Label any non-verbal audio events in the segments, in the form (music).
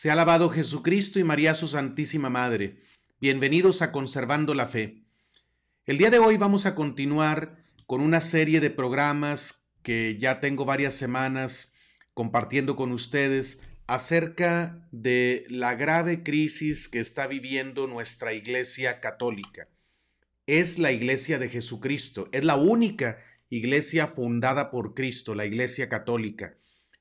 Se ha alabado Jesucristo y María su Santísima Madre. Bienvenidos a Conservando la Fe. El día de hoy vamos a continuar con una serie de programas que ya tengo varias semanas compartiendo con ustedes acerca de la grave crisis que está viviendo nuestra Iglesia Católica. Es la Iglesia de Jesucristo, es la única Iglesia fundada por Cristo, la Iglesia Católica.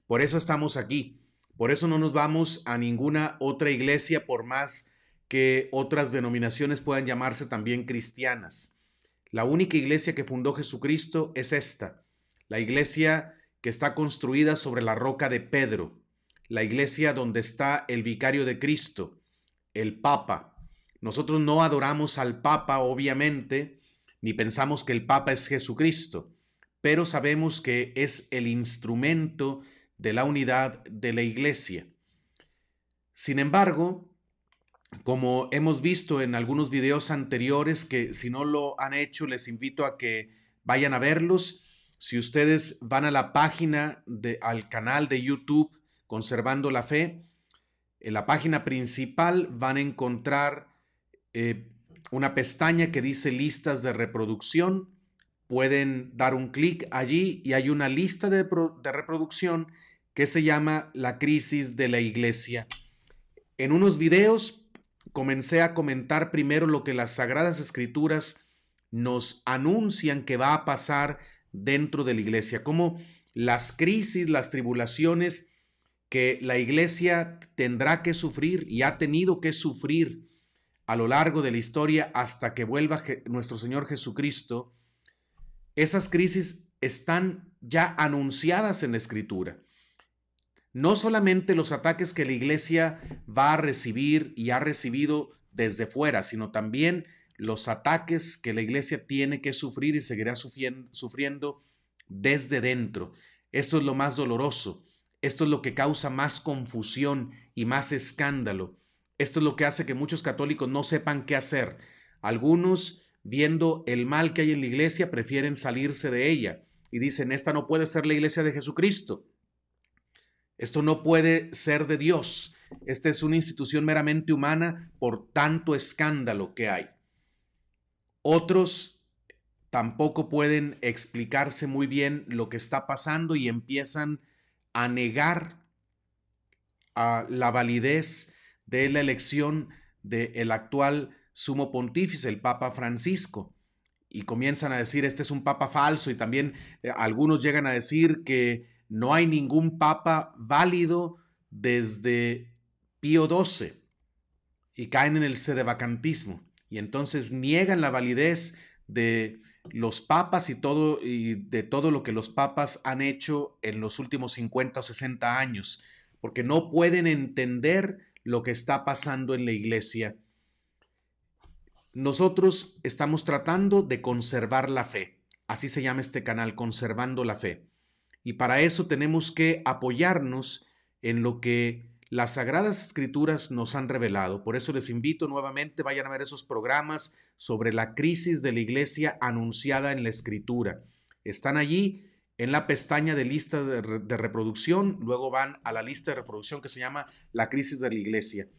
Por eso estamos aquí por eso no nos vamos a ninguna otra iglesia, por más que otras denominaciones puedan llamarse también cristianas. La única iglesia que fundó Jesucristo es esta, la iglesia que está construida sobre la roca de Pedro, la iglesia donde está el vicario de Cristo, el Papa. Nosotros no adoramos al Papa, obviamente, ni pensamos que el Papa es Jesucristo, pero sabemos que es el instrumento de la unidad de la iglesia. Sin embargo, como hemos visto en algunos videos anteriores, que si no lo han hecho, les invito a que vayan a verlos. Si ustedes van a la página, de, al canal de YouTube Conservando la Fe, en la página principal van a encontrar eh, una pestaña que dice listas de reproducción. Pueden dar un clic allí y hay una lista de reproducción que se llama La crisis de la iglesia. En unos videos comencé a comentar primero lo que las Sagradas Escrituras nos anuncian que va a pasar dentro de la iglesia, como las crisis, las tribulaciones que la iglesia tendrá que sufrir y ha tenido que sufrir a lo largo de la historia hasta que vuelva nuestro Señor Jesucristo, esas crisis están ya anunciadas en la escritura no solamente los ataques que la iglesia va a recibir y ha recibido desde fuera, sino también los ataques que la iglesia tiene que sufrir y seguirá sufriendo desde dentro. Esto es lo más doloroso, esto es lo que causa más confusión y más escándalo, esto es lo que hace que muchos católicos no sepan qué hacer. Algunos, viendo el mal que hay en la iglesia, prefieren salirse de ella y dicen, esta no puede ser la iglesia de Jesucristo. Esto no puede ser de Dios. Esta es una institución meramente humana por tanto escándalo que hay. Otros tampoco pueden explicarse muy bien lo que está pasando y empiezan a negar a la validez de la elección del actual sumo pontífice, el Papa Francisco. Y comienzan a decir, este es un papa falso y también eh, algunos llegan a decir que no hay ningún papa válido desde Pío XII y caen en el sedevacantismo y entonces niegan la validez de los papas y todo y de todo lo que los papas han hecho en los últimos 50 o 60 años, porque no pueden entender lo que está pasando en la iglesia. Nosotros estamos tratando de conservar la fe. Así se llama este canal, Conservando la Fe. Y para eso tenemos que apoyarnos en lo que las Sagradas Escrituras nos han revelado. Por eso les invito nuevamente, vayan a ver esos programas sobre la crisis de la iglesia anunciada en la Escritura. Están allí en la pestaña de lista de, de reproducción, luego van a la lista de reproducción que se llama la crisis de la iglesia.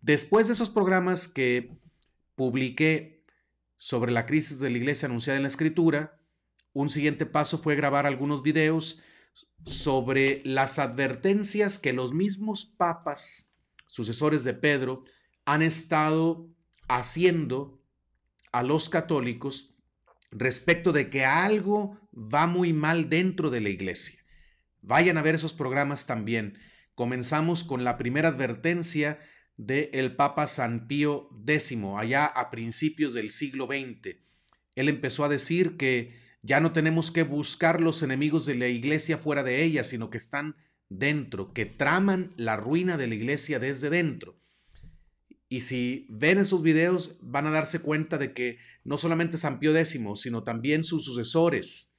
Después de esos programas que publiqué sobre la crisis de la iglesia anunciada en la Escritura, un siguiente paso fue grabar algunos videos sobre las advertencias que los mismos papas, sucesores de Pedro, han estado haciendo a los católicos respecto de que algo va muy mal dentro de la iglesia. Vayan a ver esos programas también. Comenzamos con la primera advertencia del el Papa San Pío X, allá a principios del siglo XX. Él empezó a decir que ya no tenemos que buscar los enemigos de la iglesia fuera de ella, sino que están dentro, que traman la ruina de la iglesia desde dentro. Y si ven esos videos, van a darse cuenta de que no solamente San Pío X, sino también sus sucesores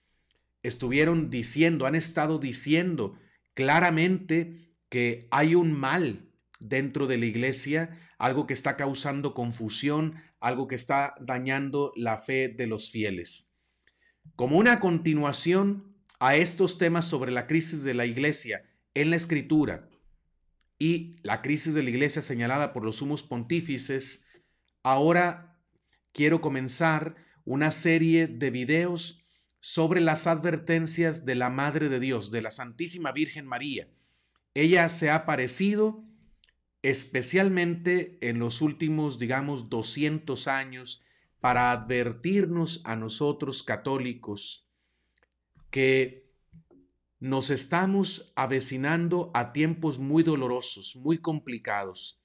estuvieron diciendo, han estado diciendo claramente que hay un mal dentro de la iglesia, algo que está causando confusión, algo que está dañando la fe de los fieles. Como una continuación a estos temas sobre la crisis de la iglesia en la escritura y la crisis de la iglesia señalada por los sumos pontífices, ahora quiero comenzar una serie de videos sobre las advertencias de la Madre de Dios, de la Santísima Virgen María. Ella se ha aparecido especialmente en los últimos, digamos, 200 años para advertirnos a nosotros católicos que nos estamos avecinando a tiempos muy dolorosos, muy complicados.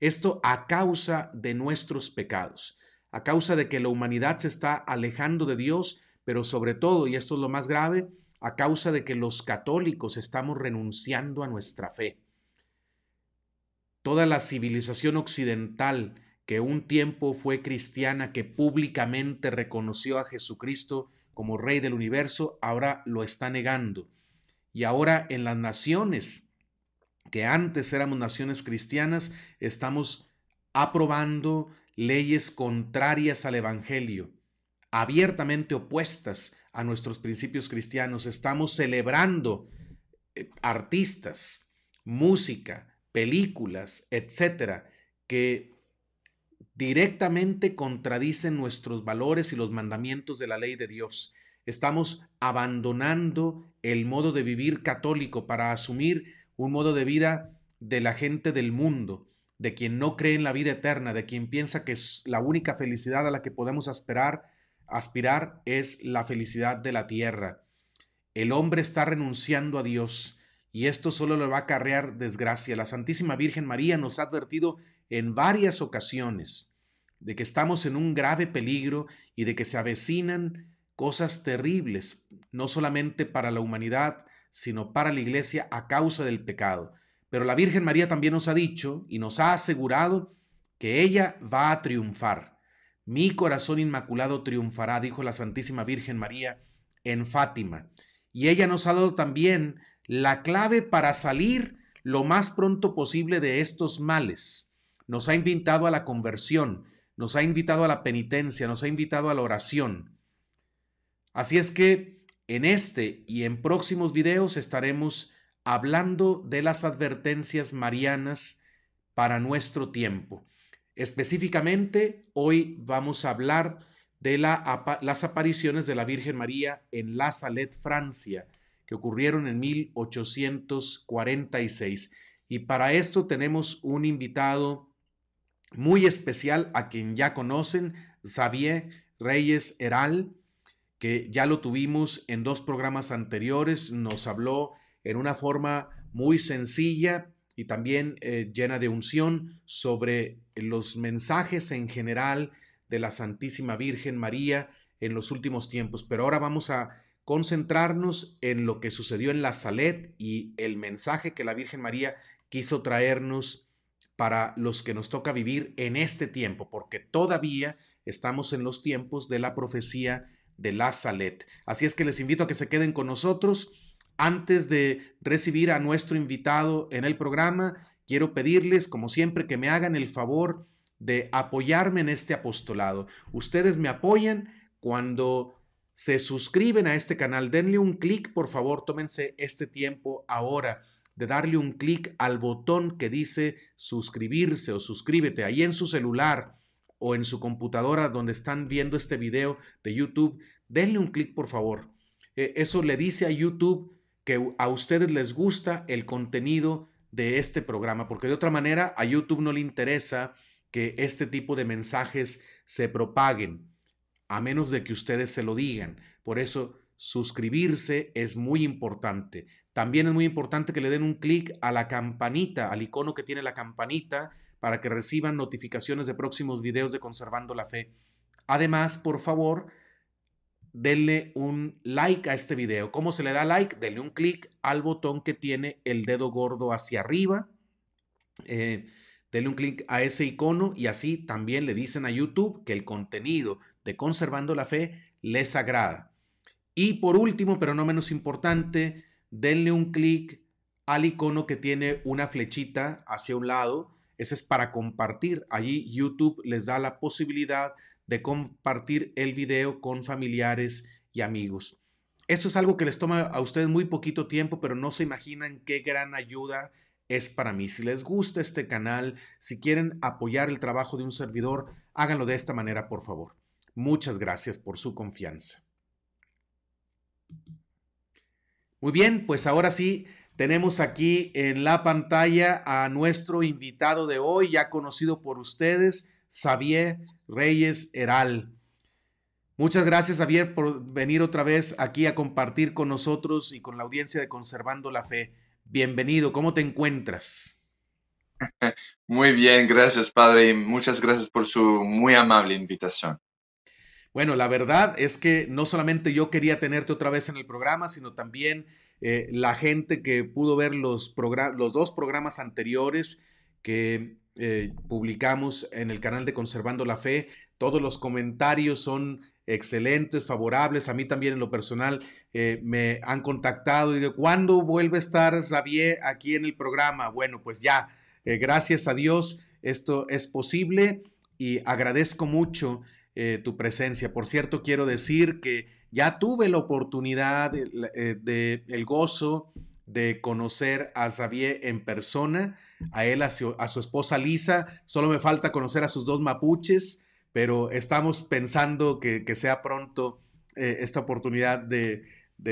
Esto a causa de nuestros pecados, a causa de que la humanidad se está alejando de Dios, pero sobre todo, y esto es lo más grave, a causa de que los católicos estamos renunciando a nuestra fe. Toda la civilización occidental, que un tiempo fue cristiana, que públicamente reconoció a Jesucristo como Rey del universo, ahora lo está negando. Y ahora en las naciones, que antes éramos naciones cristianas, estamos aprobando leyes contrarias al Evangelio, abiertamente opuestas a nuestros principios cristianos. Estamos celebrando eh, artistas, música, películas, etcétera, que directamente contradicen nuestros valores y los mandamientos de la ley de Dios. Estamos abandonando el modo de vivir católico para asumir un modo de vida de la gente del mundo, de quien no cree en la vida eterna, de quien piensa que es la única felicidad a la que podemos aspirar, aspirar es la felicidad de la tierra. El hombre está renunciando a Dios y esto solo le va a acarrear desgracia. La Santísima Virgen María nos ha advertido en varias ocasiones de que estamos en un grave peligro y de que se avecinan cosas terribles, no solamente para la humanidad, sino para la iglesia a causa del pecado. Pero la Virgen María también nos ha dicho y nos ha asegurado que ella va a triunfar. Mi corazón inmaculado triunfará, dijo la Santísima Virgen María en Fátima. Y ella nos ha dado también la clave para salir lo más pronto posible de estos males nos ha invitado a la conversión, nos ha invitado a la penitencia, nos ha invitado a la oración. Así es que en este y en próximos videos estaremos hablando de las advertencias marianas para nuestro tiempo. Específicamente, hoy vamos a hablar de las apariciones de la Virgen María en La Salette, Francia, que ocurrieron en 1846. Y para esto tenemos un invitado muy especial a quien ya conocen, Xavier Reyes Heral, que ya lo tuvimos en dos programas anteriores, nos habló en una forma muy sencilla y también eh, llena de unción sobre los mensajes en general de la Santísima Virgen María en los últimos tiempos. Pero ahora vamos a concentrarnos en lo que sucedió en la Salet y el mensaje que la Virgen María quiso traernos para los que nos toca vivir en este tiempo, porque todavía estamos en los tiempos de la profecía de la Salet. Así es que les invito a que se queden con nosotros. Antes de recibir a nuestro invitado en el programa, quiero pedirles, como siempre, que me hagan el favor de apoyarme en este apostolado. Ustedes me apoyan cuando se suscriben a este canal. Denle un clic, por favor, tómense este tiempo ahora de darle un clic al botón que dice suscribirse o suscríbete ahí en su celular o en su computadora donde están viendo este video de YouTube, denle un clic por favor. E, eso le dice a YouTube que a ustedes les gusta el contenido de este programa, porque de otra manera a YouTube no le interesa que este tipo de mensajes se propaguen, a menos de que ustedes se lo digan. Por eso, suscribirse es muy importante. También es muy importante que le den un clic a la campanita, al icono que tiene la campanita, para que reciban notificaciones de próximos videos de Conservando la Fe. Además, por favor, denle un like a este video. ¿Cómo se le da like? Denle un clic al botón que tiene el dedo gordo hacia arriba. Eh, denle un clic a ese icono y así también le dicen a YouTube que el contenido de Conservando la Fe les agrada. Y por último, pero no menos importante, denle un clic al icono que tiene una flechita hacia un lado. Ese es para compartir. Allí YouTube les da la posibilidad de compartir el video con familiares y amigos. Eso es algo que les toma a ustedes muy poquito tiempo, pero no se imaginan qué gran ayuda es para mí. Si les gusta este canal, si quieren apoyar el trabajo de un servidor, háganlo de esta manera, por favor. Muchas gracias por su confianza. Muy bien, pues ahora sí, tenemos aquí en la pantalla a nuestro invitado de hoy, ya conocido por ustedes, Xavier Reyes Heral. Muchas gracias, Xavier, por venir otra vez aquí a compartir con nosotros y con la audiencia de Conservando la Fe. Bienvenido, ¿cómo te encuentras? (laughs) Muy bien, gracias, padre, y muchas gracias por su muy amable invitación. Bueno, la verdad es que no solamente yo quería tenerte otra vez en el programa, sino también eh, la gente que pudo ver los, los dos programas anteriores que eh, publicamos en el canal de Conservando la Fe. Todos los comentarios son excelentes, favorables. A mí también en lo personal eh, me han contactado y digo, ¿cuándo vuelve a estar Xavier aquí en el programa? Bueno, pues ya, gracias a Dios, esto es posible y agradezco mucho eh, tu presencia. Por cierto, quiero decir que ya tuve la oportunidad, de, eh, el gozo de conocer a Xavier en persona, a él, a su, esposa Lisa. Solo me falta conocer a sus dos mapuches, pero estamos pensando que, sea pronto eh, esta oportunidad de,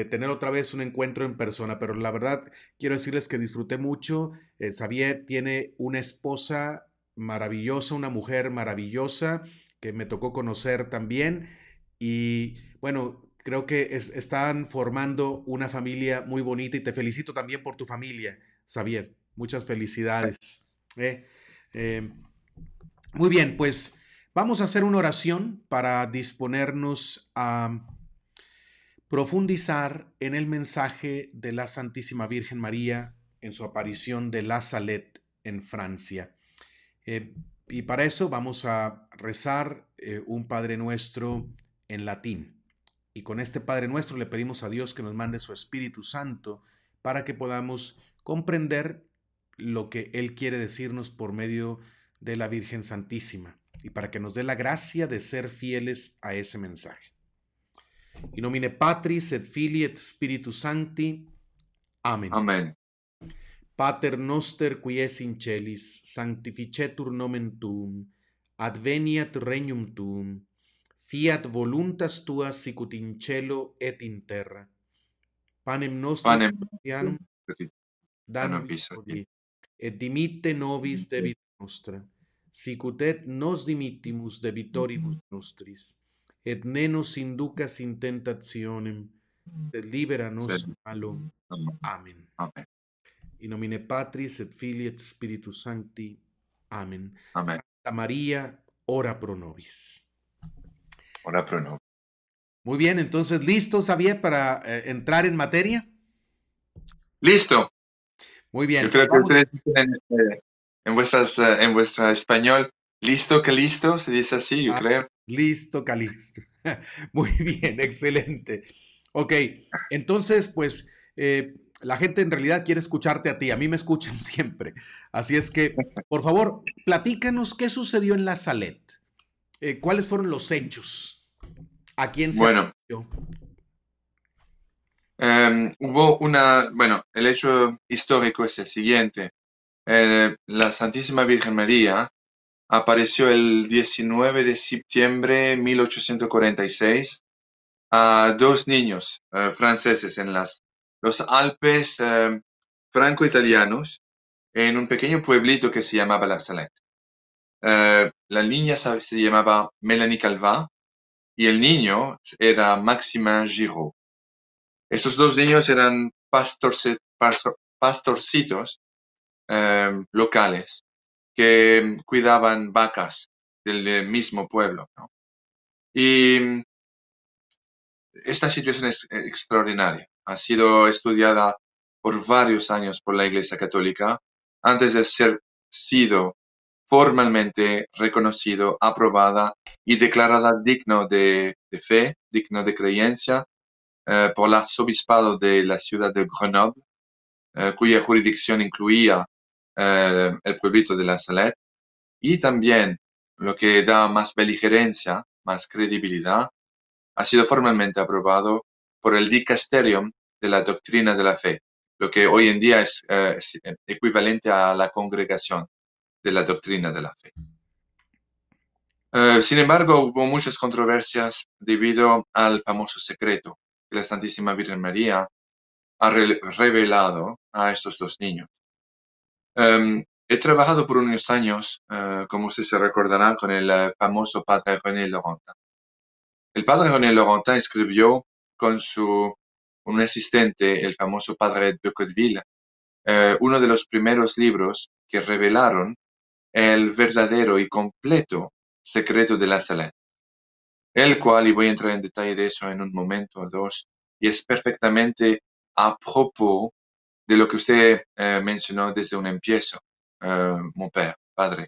tener otra vez un encuentro en persona, pero la verdad quiero decirles que disfruté mucho. Xavier tiene una esposa maravillosa, una mujer maravillosa, que me tocó conocer también. Y bueno, creo que están formando una familia muy bonita y te felicito también por tu familia, Xavier. Muchas felicidades. ¿eh? Eh, muy bien, pues vamos a hacer una oración para disponernos a profundizar en el mensaje de la Santísima Virgen María en su aparición de La Salette en Francia. Eh, y para eso vamos a rezar eh, un Padre Nuestro en latín. Y con este Padre Nuestro le pedimos a Dios que nos mande su Espíritu Santo para que podamos comprender lo que Él quiere decirnos por medio de la Virgen Santísima y para que nos dé la gracia de ser fieles a ese mensaje. In nomine Patris et Filii et Spiritus Sancti. Amén. Amén. Pater noster qui es in celis, sanctificetur nomen tuum, adveniat regnum tuum, fiat voluntas tua sicut in cielo et in terra. Panem nostrum Panem. quotidianum, da nobis hodie, et dimitte nobis debita nostra, sicut et nos dimittimus debitoribus nostris, et ne nos inducas in tentationem, sed libera nos malo. Amen. Amen. In nomine Patris et Filii et Spiritus Sancti. Amén. Amén. Santa María, ora pro nobis. Ora pro nobis. Muy bien, entonces, ¿listo, Xavier, para eh, entrar en materia? Listo. Muy bien. Yo creo que ustedes eh, en, vuestro eh, en vuestra español, listo, que listo, se dice así, yo ah, creo. Listo, que listo. (laughs) Muy bien, (laughs) excelente. Ok, entonces, pues, la gente en realidad quiere escucharte a ti, a mí me escuchan (laughs) siempre. Así es que, por favor, platícanos qué sucedió en la Salet, eh, cuáles fueron los hechos, a quién se bueno. Em, hubo una, bueno, el hecho histórico es el siguiente. la Santísima Virgen María apareció el 19 de septiembre de 1846 a dos niños eh, franceses en las los Alpes eh, franco-italianos en un pequeño pueblito que se llamaba La Salette. Eh, la niña se llamaba Melanie Calva y el niño era Maxime Giraud. Estos dos niños eran pastorcitos eh, locales que cuidaban vacas del mismo pueblo. Y esta situación es extraordinaria ha sido estudiada por varios años por la Iglesia Católica antes de ser sido formalmente reconocido, aprobada y declarada digno de, fe, digno de creencia eh, por el arzobispado de la ciudad de Grenoble, eh, cuya jurisdicción incluía eh, el pueblito de la Salette, y también lo que da más beligerencia, más credibilidad, ha sido formalmente aprobado por el dicasterium de la doctrina de la fe, lo que hoy en día es, eh, eh, equivalente a la congregación de la doctrina de la fe. Eh, sin embargo, hubo muchas controversias debido al famoso secreto que la Santísima Virgen María ha revelado a estos dos niños. Em, he trabajado por unos años, como usted se recordará, con el famoso padre René Laurentin. El padre René Laurentin escribió con su un asistente, el famoso padre de Cotville, eh, uno de los primeros libros que revelaron el verdadero y completo secreto de la sala el cual, y voy a entrar en detalle de eso en un momento o dos, y es perfectamente a propósito de lo que usted eh, mencionó desde un empiezo, eh, mon père, padre.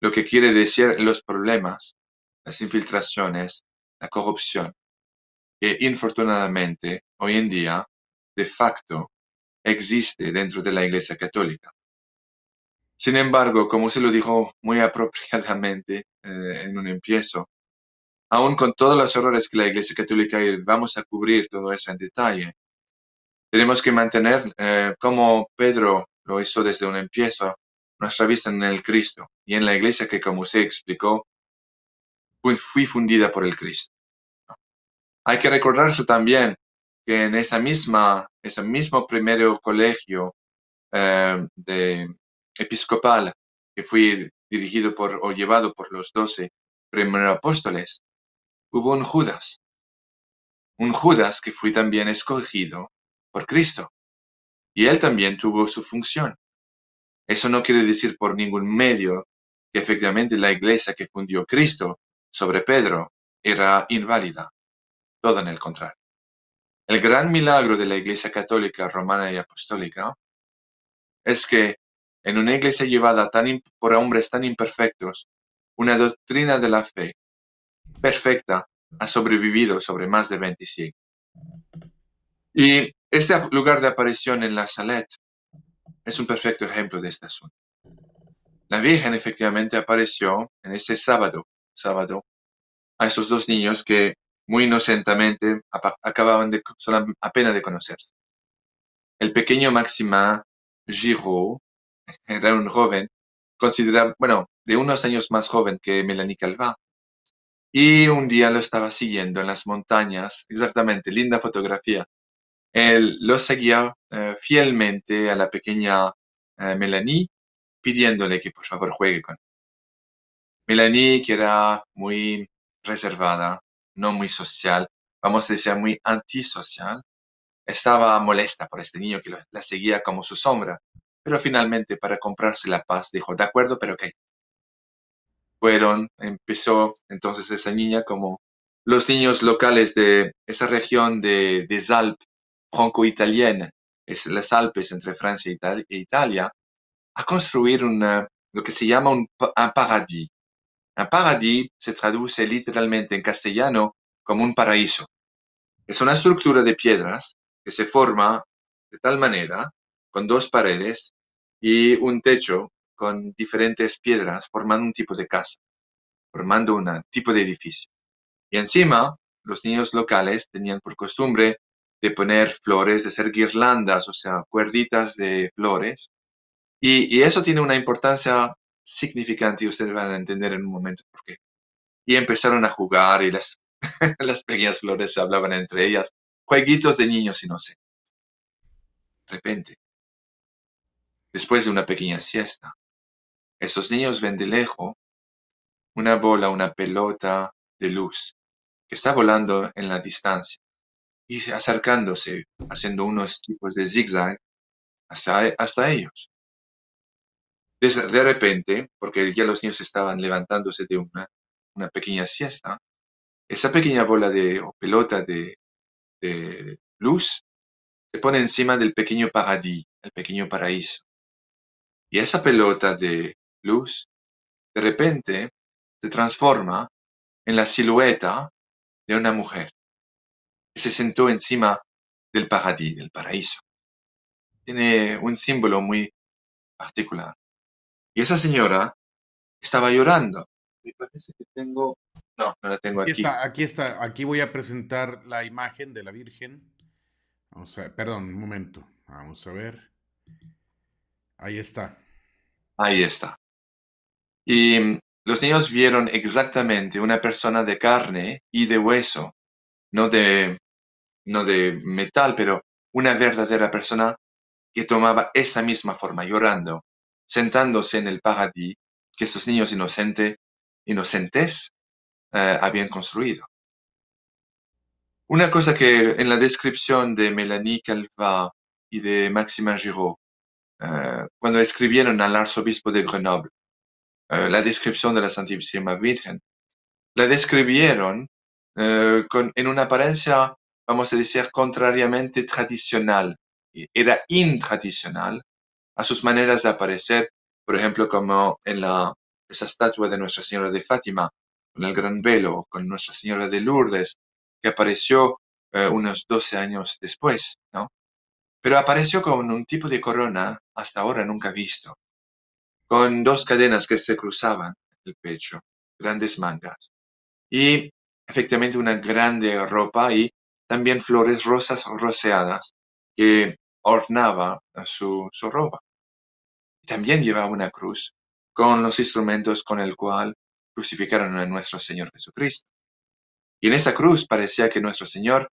Lo que quiere decir los problemas, las infiltraciones, la corrupción, que infortunadamente hoy en día, de facto, existe dentro de la Iglesia Católica. Sin embargo, como se lo dijo muy (laughs) apropiadamente eh, en un empiezo, aún con todos los errores que la Iglesia Católica y vamos a cubrir todo eso en detalle, tenemos que mantener, eh, como Pedro lo hizo desde un empiezo, nuestra vista en el Cristo y en la Iglesia que, como se explicó, fue fundida por el Cristo. Hay que recordarse también que en esa misma, ese mismo primer colegio eh, de episcopal que fui dirigido por o llevado por los doce primeros apóstoles, hubo un Judas, un Judas que fue también escogido por Cristo. Y él también tuvo su función. Eso no quiere decir por ningún medio que efectivamente la iglesia que fundió Cristo sobre Pedro era inválida todo en el contrario. El gran milagro de la Iglesia Católica Romana y Apostólica es que en una iglesia llevada por hombres tan imperfectos, una doctrina de la fe perfecta ha sobrevivido sobre más de 25 Y este lugar de aparición en la Salette es un perfecto ejemplo de este asunto. La Virgen efectivamente apareció en ese sábado, sábado, a esos dos niños que muy inocentemente, acababan de, apenas de conocerse. El pequeño Maxima Giraud (laughs) era un joven, considerado, bueno, de unos años más joven que Melanie Calva, Y un día lo estaba siguiendo en las montañas, exactamente, linda fotografía. Él lo seguía eh, fielmente a la pequeña eh, Melanie, pidiéndole que por favor juegue con él. Melanie, que era muy reservada, no muy social, vamos a decir muy antisocial, estaba molesta por este niño que la seguía como su sombra, pero finalmente para comprarse la paz dijo, de acuerdo, pero ¿qué? Fueron, empezó entonces esa niña como los niños locales de esa región de, Zalp, Alpes, franco-italiana, es las Alpes entre Francia e, e Italia, a construir una, lo que se llama un paradis, un paradis se traduce literalmente en castellano como un paraíso. Es una estructura de piedras que se forma de tal manera, con dos paredes y un techo con diferentes piedras, formando un tipo de casa, formando un tipo de edificio. Y encima, los niños locales tenían por costumbre de poner flores, de hacer guirlandas, o sea, cuerditas de flores. Y, y eso tiene una importancia significante y ustedes van a entender en un momento por qué. Y empezaron a jugar y las, (laughs) las pequeñas flores hablaban entre ellas. Jueguitos de niños y inocentes. De repente, después de una pequeña siesta, esos niños ven de lejos una bola, una pelota de luz que está volando en la distancia y acercándose, haciendo unos tipos de zigzag hasta ellos de repente, porque ya los niños estaban levantándose de una, una pequeña siesta, esa pequeña bola de, o pelota de, de luz se pone encima del pequeño paradis, el pequeño paraíso. Y esa pelota de luz, de repente, se transforma en la silueta de una mujer que se sentó encima del paradis, del paraíso. Tiene un símbolo muy particular. Y esa señora estaba llorando. Me parece que tengo... No, no la tengo aquí. Aquí está, aquí voy a presentar la imagen de la Virgen. Vamos a... Perdón, un momento. Vamos a ver. Ahí está. Ahí está. Y mm, los niños vieron exactamente una persona de carne y de hueso, no de, no de metal, pero una verdadera persona que tomaba esa misma forma, llorando sentándose en el paradis que esos niños inocentes eh, habían construido. Una cosa que en la descripción de Melanie Calva y de Maxime Giraud, eh, cuando escribieron al arzobispo de Grenoble, eh, la descripción de la Santísima Virgen, la describieron con, en una apariencia, vamos a decir, contrariamente tradicional. Era intradicional a sus maneras de aparecer, por ejemplo, como en la, esa estatua de Nuestra Señora de Fátima, con el gran velo, con Nuestra Señora de Lourdes, que apareció eh, unos 12 años después, ¿no? Pero apareció con un tipo de corona hasta ahora nunca visto, con dos cadenas que se cruzaban en el pecho, grandes mangas, y efectivamente una grande ropa y también flores rosas roseadas que ornaba su, su ropa también llevaba una cruz con los instrumentos con el cual crucificaron a nuestro Señor Jesucristo. Y en esa cruz parecía que nuestro Señor,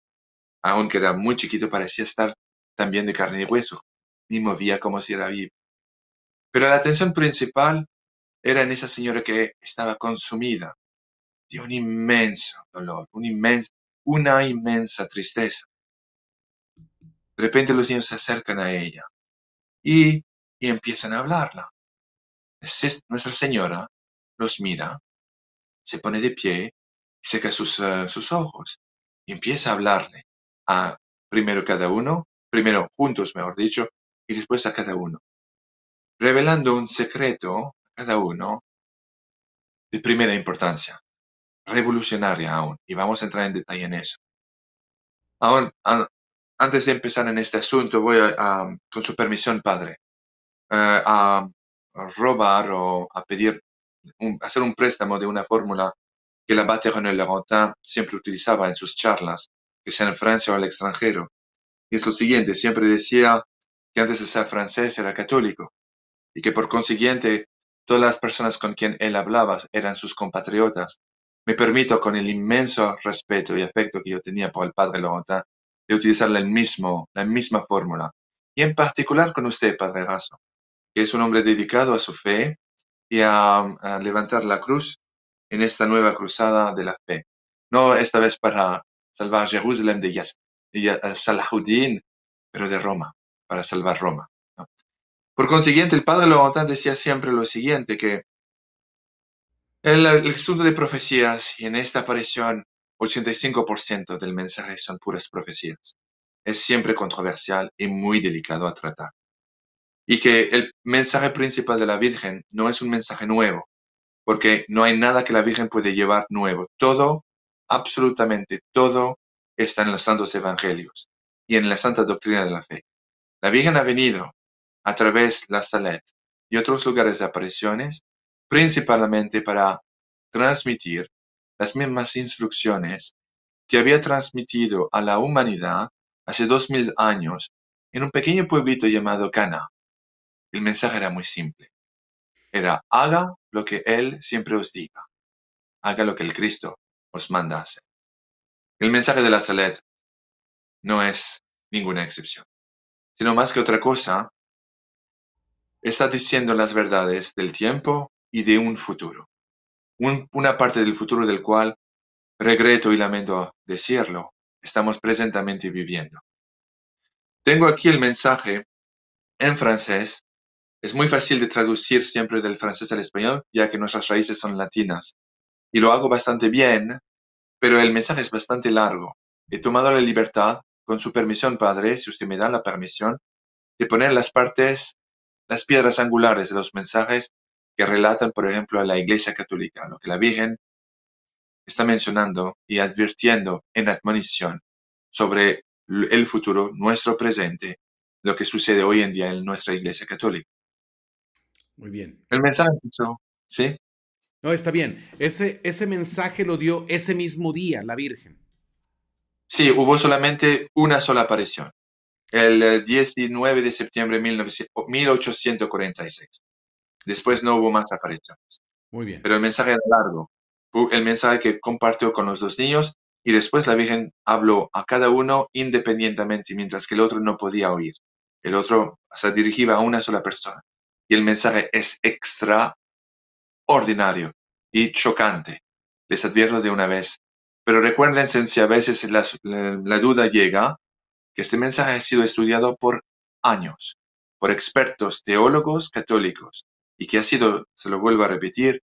aunque era muy chiquito, parecía estar también de carne y hueso, Y movía como si era vivo. Pero la atención principal era en esa señora que estaba consumida de un inmenso dolor, una inmensa tristeza. De repente los niños se acercan a ella y y empiezan a hablarla. Nuestra Señora los mira, se pone de pie, seca sus, eh, sus ojos y empieza a hablarle a primero cada uno, primero juntos, mejor dicho, y después a cada uno, revelando un secreto a cada uno de primera importancia, revolucionaria aún, y vamos a entrar en detalle en eso. Aún, antes de empezar en este asunto, voy a, con su permisión, padre, eh, a, robar o a pedir, un, hacer un préstamo de una fórmula que la abate René Laurentin siempre utilizaba en sus charlas, que sea en Francia o al extranjero. Y es lo siguiente, siempre decía que antes de ser francés era católico y que por consiguiente todas las personas con quien él hablaba eran sus compatriotas. Me permito, con el inmenso respeto y afecto que yo tenía por el padre Laurentin, de utilizar el mismo, la misma fórmula. Y en particular con usted, padre Raso que es un hombre dedicado a su fe y a, levantar la cruz en esta nueva cruzada de la fe. No esta vez para salvar Jerusalén de eh, Salahuddin, pero de Roma, para salvar Roma. Por consiguiente, el padre Levantin decía siempre lo siguiente, que el, el de profecías y en esta aparición 85% del mensaje son puras profecías. Es siempre controversial y muy delicado a tratar y que el mensaje principal de la Virgen no es un mensaje nuevo, porque no hay nada que la Virgen puede llevar nuevo. Todo, absolutamente todo, está en los santos evangelios y en la santa doctrina de la fe. La Virgen ha venido a través de la Salet y otros lugares de apariciones, principalmente para transmitir las mismas instrucciones que había transmitido a la humanidad hace dos mil años en un pequeño pueblito llamado Cana, el mensaje era muy simple. Era, haga lo que Él siempre os diga. Haga lo que el Cristo os manda hacer. El mensaje de la Salet no es ninguna excepción, sino más que otra cosa, está diciendo las verdades del tiempo y de un futuro. una parte del futuro del cual, regreto y lamento decirlo, estamos presentemente viviendo. Tengo aquí el mensaje en francés es muy fácil de traducir siempre del francés al español, ya que nuestras raíces son latinas. Y lo hago bastante bien, pero el mensaje es bastante largo. He tomado la libertad, con su permisión, padre, si usted me da la permisión, de poner las partes, las piedras angulares de los mensajes que relatan, por ejemplo, a la Iglesia Católica, lo que la Virgen está mencionando y advirtiendo en admonición sobre el futuro, nuestro presente, lo que sucede hoy en día en nuestra Iglesia Católica. Muy bien. El mensaje, ¿sí? No, está bien. Ese, ese mensaje lo dio ese mismo día la Virgen. Sí, hubo solamente una sola aparición, el 19 eh, de septiembre de 1846. Después no hubo más apariciones. Muy bien. Pero el mensaje era largo. El mensaje que compartió con los dos niños y después la Virgen habló a cada uno independientemente, mientras que el otro no podía oír. El otro se dirigía a una sola persona y el mensaje es extraordinario y chocante. Les advierto de una vez. Pero recuérdense si a veces la, duda llega que este mensaje ha sido estudiado por años, por expertos teólogos católicos, y que ha sido, se lo vuelvo a repetir,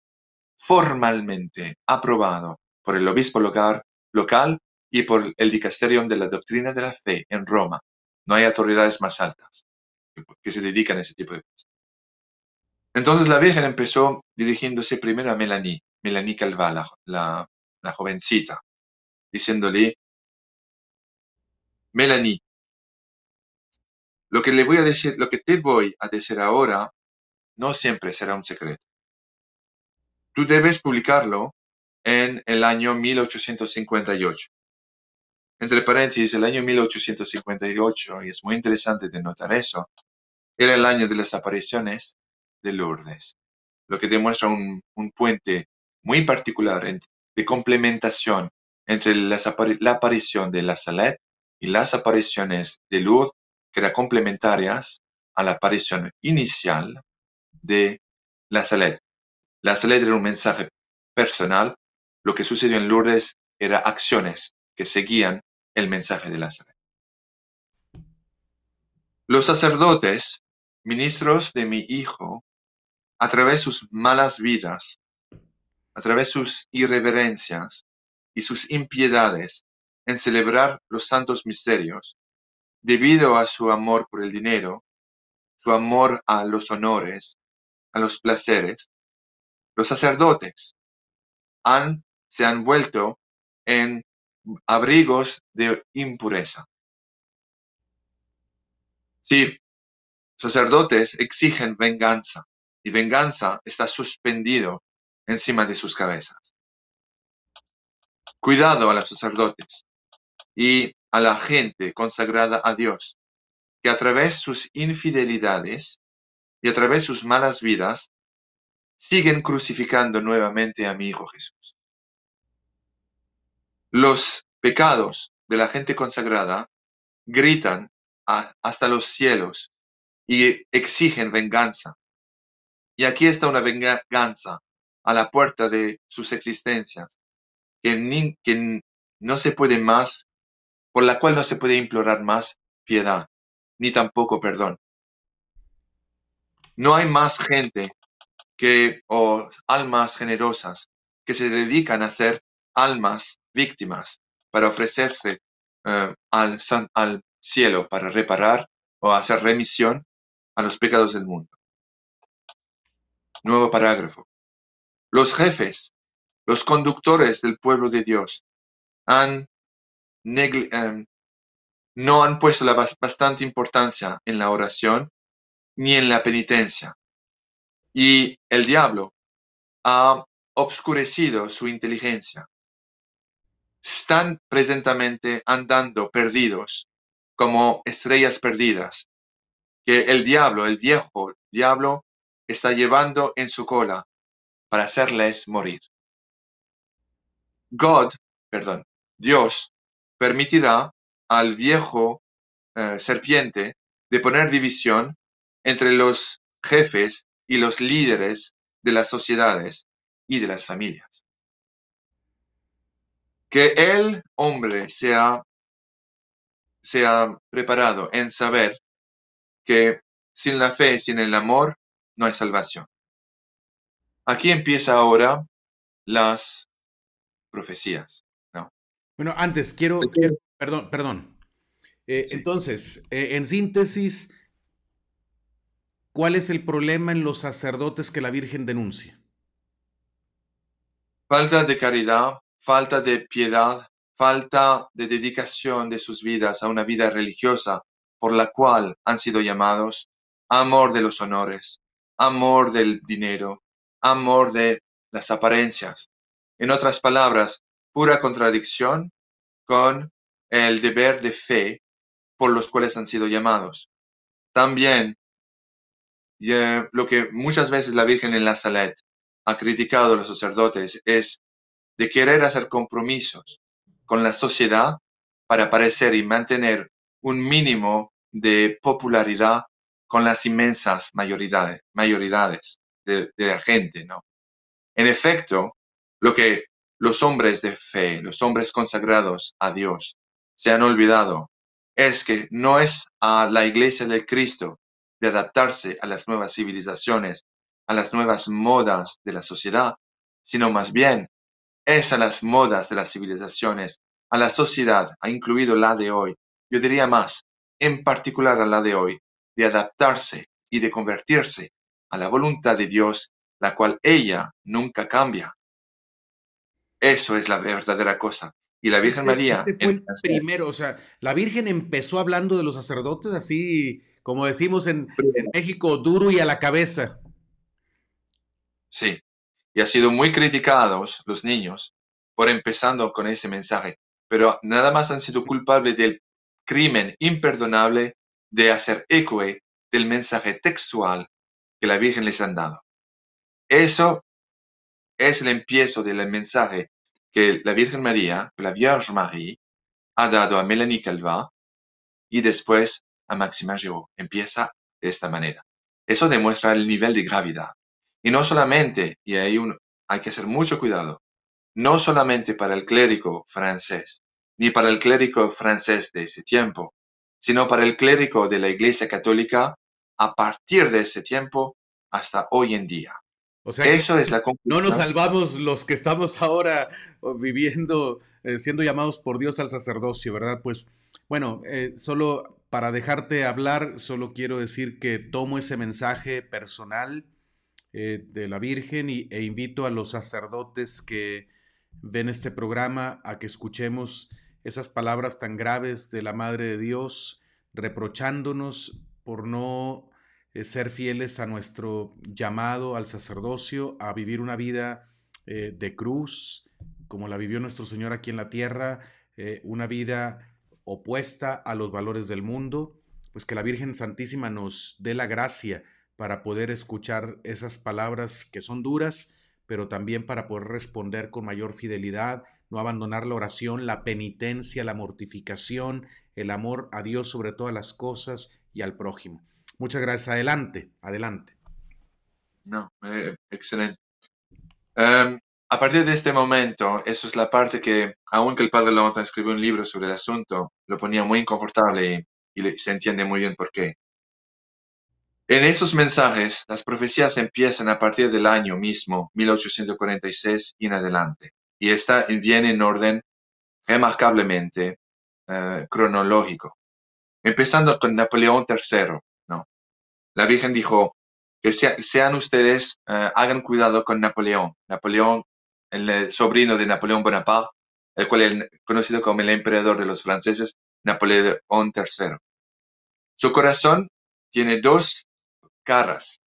formalmente aprobado por el obispo local, local y por el Dicasterium de la Doctrina de la Fe en Roma. No hay autoridades más altas que se dedican a ese tipo de cosas. Entonces la Virgen empezó dirigiéndose primero a Melanie, Melanie Calvá, la, jovencita, diciéndole, Melanie, lo que voy a decir, lo que te voy a decir ahora, no siempre será un secreto. Tú debes publicarlo en el año 1858. Entre paréntesis, el año 1858, y es muy interesante de notar eso, era el año de las apariciones de Lourdes, lo que demuestra un, puente muy particular de complementación entre la aparición de La Salette y las apariciones de Lourdes, que eran complementarias a la aparición inicial de La Salette. La Salette era un mensaje personal, lo que sucedió en Lourdes era acciones que seguían el mensaje de la Salette. Los sacerdotes, ministros de mi hijo, a través de sus malas vidas, a través de sus irreverencias y sus impiedades en celebrar los santos misterios, debido a su amor por el dinero, su amor a los honores, a los placeres, los sacerdotes han, se han vuelto en abrigos de impureza. Sí, sacerdotes exigen venganza, y venganza está suspendido encima de sus cabezas. Cuidado a los sacerdotes y a la gente consagrada a Dios, que a través de sus infidelidades y a través de sus malas vidas siguen crucificando nuevamente a mi Hijo Jesús. Los pecados de la gente consagrada gritan hasta los cielos y exigen venganza y aquí está una venganza a la puerta de sus existencias, que, no se puede más, por la cual no se puede implorar más piedad, ni tampoco perdón. No hay más gente que, o almas generosas, que se dedican a ser almas víctimas para ofrecerse eh, al, al cielo para reparar o hacer remisión a los pecados del mundo. Nuevo parágrafo. Los jefes, los conductores del pueblo de Dios, han em, no han puesto la bastante importancia en la oración ni en la penitencia. Y el diablo ha obscurecido su inteligencia. Están presentemente andando perdidos, como estrellas perdidas, que el diablo, el viejo diablo, está llevando en su cola para hacerles morir. God, perdón, Dios permitirá al viejo eh, serpiente de poner división entre los jefes y los líderes de las sociedades y de las familias. Que el hombre sea, sea preparado en saber que sin la fe, sin el amor, no hay salvación. Aquí empieza ahora las profecías. Bueno, antes quiero, perdón, perdón. Eh, entonces, eh, en síntesis, ¿cuál es el problema en los sacerdotes que la Virgen denuncia? Falta de caridad, falta de piedad, falta de dedicación de sus vidas a una vida religiosa por la cual han sido llamados, amor de los honores, amor del dinero, amor de las apariencias. En otras palabras, pura contradicción con el deber de fe por los cuales han sido llamados. También eh, lo que muchas veces la Virgen en la Salet ha criticado a los sacerdotes es de querer hacer compromisos con la sociedad para parecer y mantener un mínimo de popularidad con las inmensas mayoridades, mayoridades de, la gente, ¿no? En efecto, lo que los hombres de fe, los hombres consagrados a Dios, se han olvidado es que no es a la iglesia del Cristo de adaptarse a las nuevas civilizaciones, a las nuevas modas de la sociedad, sino más bien es a las modas de las civilizaciones, a la sociedad, ha incluido la de hoy, yo diría más, en particular a la de hoy, de adaptarse y de convertirse a la voluntad de Dios, la cual ella nunca cambia. Eso es la verdadera cosa. Y la Virgen este, María. Este fue el primero, o sea, la Virgen empezó hablando de los sacerdotes así, como decimos en, en, México, duro y a la cabeza. Sí, y ha sido muy criticados los niños por empezando con ese mensaje, pero nada más han sido culpables del crimen imperdonable de hacer eco eh, del mensaje textual que la Virgen les han dado. Eso es el empiezo del mensaje que la Virgen María, la Vierge Marie, ha dado a Melanie Calva y después a Maxime Giraud. Empieza de esta manera. Eso demuestra el nivel de gravedad. Y no solamente, y hay, hay que hacer mucho cuidado, no solamente para el clérigo francés, ni para el clérigo francés de ese tiempo, sino para el clérigo de la Iglesia católica a partir de ese tiempo hasta hoy en día. O sea Eso es la No nos salvamos los que estamos ahora oh, viviendo, eh, siendo llamados por Dios al sacerdocio, ¿verdad? Pues bueno, eh, solo para dejarte hablar, solo quiero decir que tomo ese mensaje personal eh, de la Virgen y, e invito a los sacerdotes que ven este programa a que escuchemos esas palabras tan graves de la Madre de Dios, reprochándonos por no eh, ser fieles a nuestro llamado al sacerdocio, a vivir una vida eh, de cruz, como la vivió nuestro Señor aquí en la tierra, eh, una vida opuesta a los valores del mundo, pues que la Virgen Santísima nos dé la gracia para poder escuchar esas palabras que son duras, pero también para poder responder con mayor fidelidad no abandonar la oración, la penitencia, la mortificación, el amor a Dios sobre todas las cosas y al prójimo. Muchas gracias. Adelante, adelante. No, eh, excelente. Em, a partir de este momento, eso es la parte que, aunque el padre Lamontan escribió un libro sobre el asunto, lo ponía muy inconfortable y, y se entiende muy bien por qué. En estos mensajes, las profecías empiezan a partir del año mismo, 1846 y en adelante y está viene en orden remarcablemente eh, cronológico. Empezando con Napoleón III, ¿no? La Virgen dijo que sean ustedes, eh, hagan cuidado con Napoleón. Napoleón, el eh, sobrino de Napoleón Bonaparte, el cual es conocido como el emperador de los franceses, Napoleón III. Su corazón tiene dos caras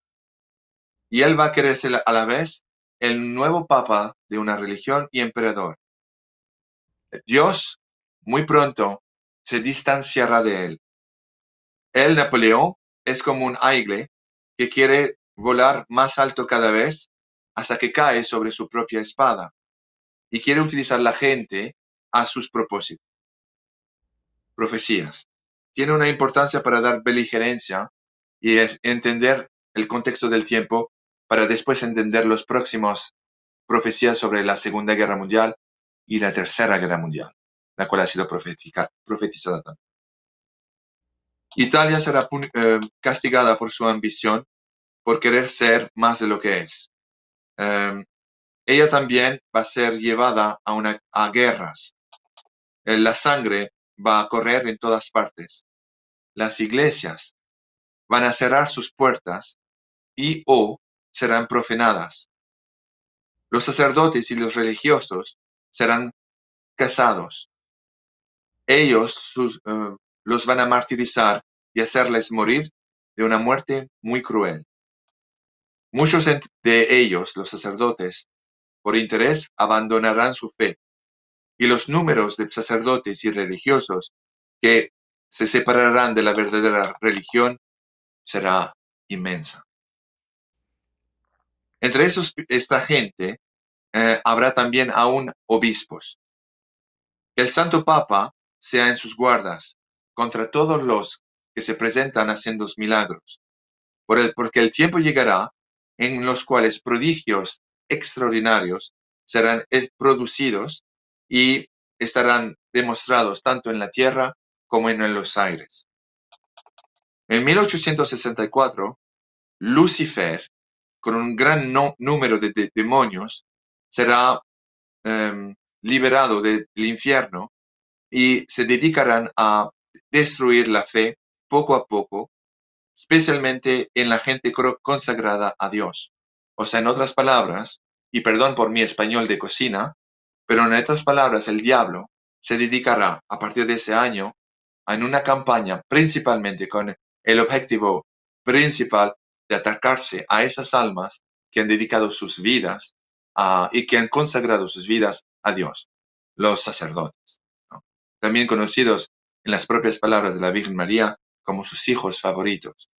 y él va a querer ser a la vez el nuevo papa de una religión y emperador. Dios, muy pronto, se distanciará de él. El Napoleón es como un aigle que quiere volar más alto cada vez hasta que cae sobre su propia espada y quiere utilizar la gente a sus propósitos. Profecías. Tiene una importancia para dar beligerencia y es entender el contexto del tiempo para después entender los próximos Profecía sobre la Segunda Guerra Mundial y la Tercera Guerra Mundial, la cual ha sido profetizada también. Italia será eh, castigada por su ambición, por querer ser más de lo que es. Em, ella también va a ser llevada a, una, guerras. Eh, la sangre va a correr en todas partes. Las iglesias van a cerrar sus puertas y o serán profanadas. Los sacerdotes y los religiosos serán casados. Ellos eh, los van a martirizar y hacerles morir de una muerte muy cruel. Muchos de ellos, los sacerdotes, por interés, abandonarán su fe. Y los números de sacerdotes y religiosos que se separarán de la verdadera religión será inmensa. Entre esta gente eh, habrá también aún obispos. Que el Santo Papa sea en sus guardas contra todos los que se presentan haciendo milagros, el, porque el tiempo llegará en los cuales prodigios extraordinarios serán eh, producidos y estarán demostrados tanto en la tierra como en los aires. En 1864, Lucifer, con un gran número de, demonios, será em, liberado del infierno y se dedicarán a destruir la fe poco a poco, especialmente en la gente consagrada a Dios. O sea, en otras palabras, y perdón por mi español de cocina, pero en otras palabras, el diablo se dedicará a partir de ese año en una campaña principalmente con el objetivo principal de atacarse a esas almas que han dedicado sus vidas ah, y que han consagrado sus vidas a Dios, los sacerdotes, también conocidos en las propias palabras de la Virgen María como sus hijos favoritos.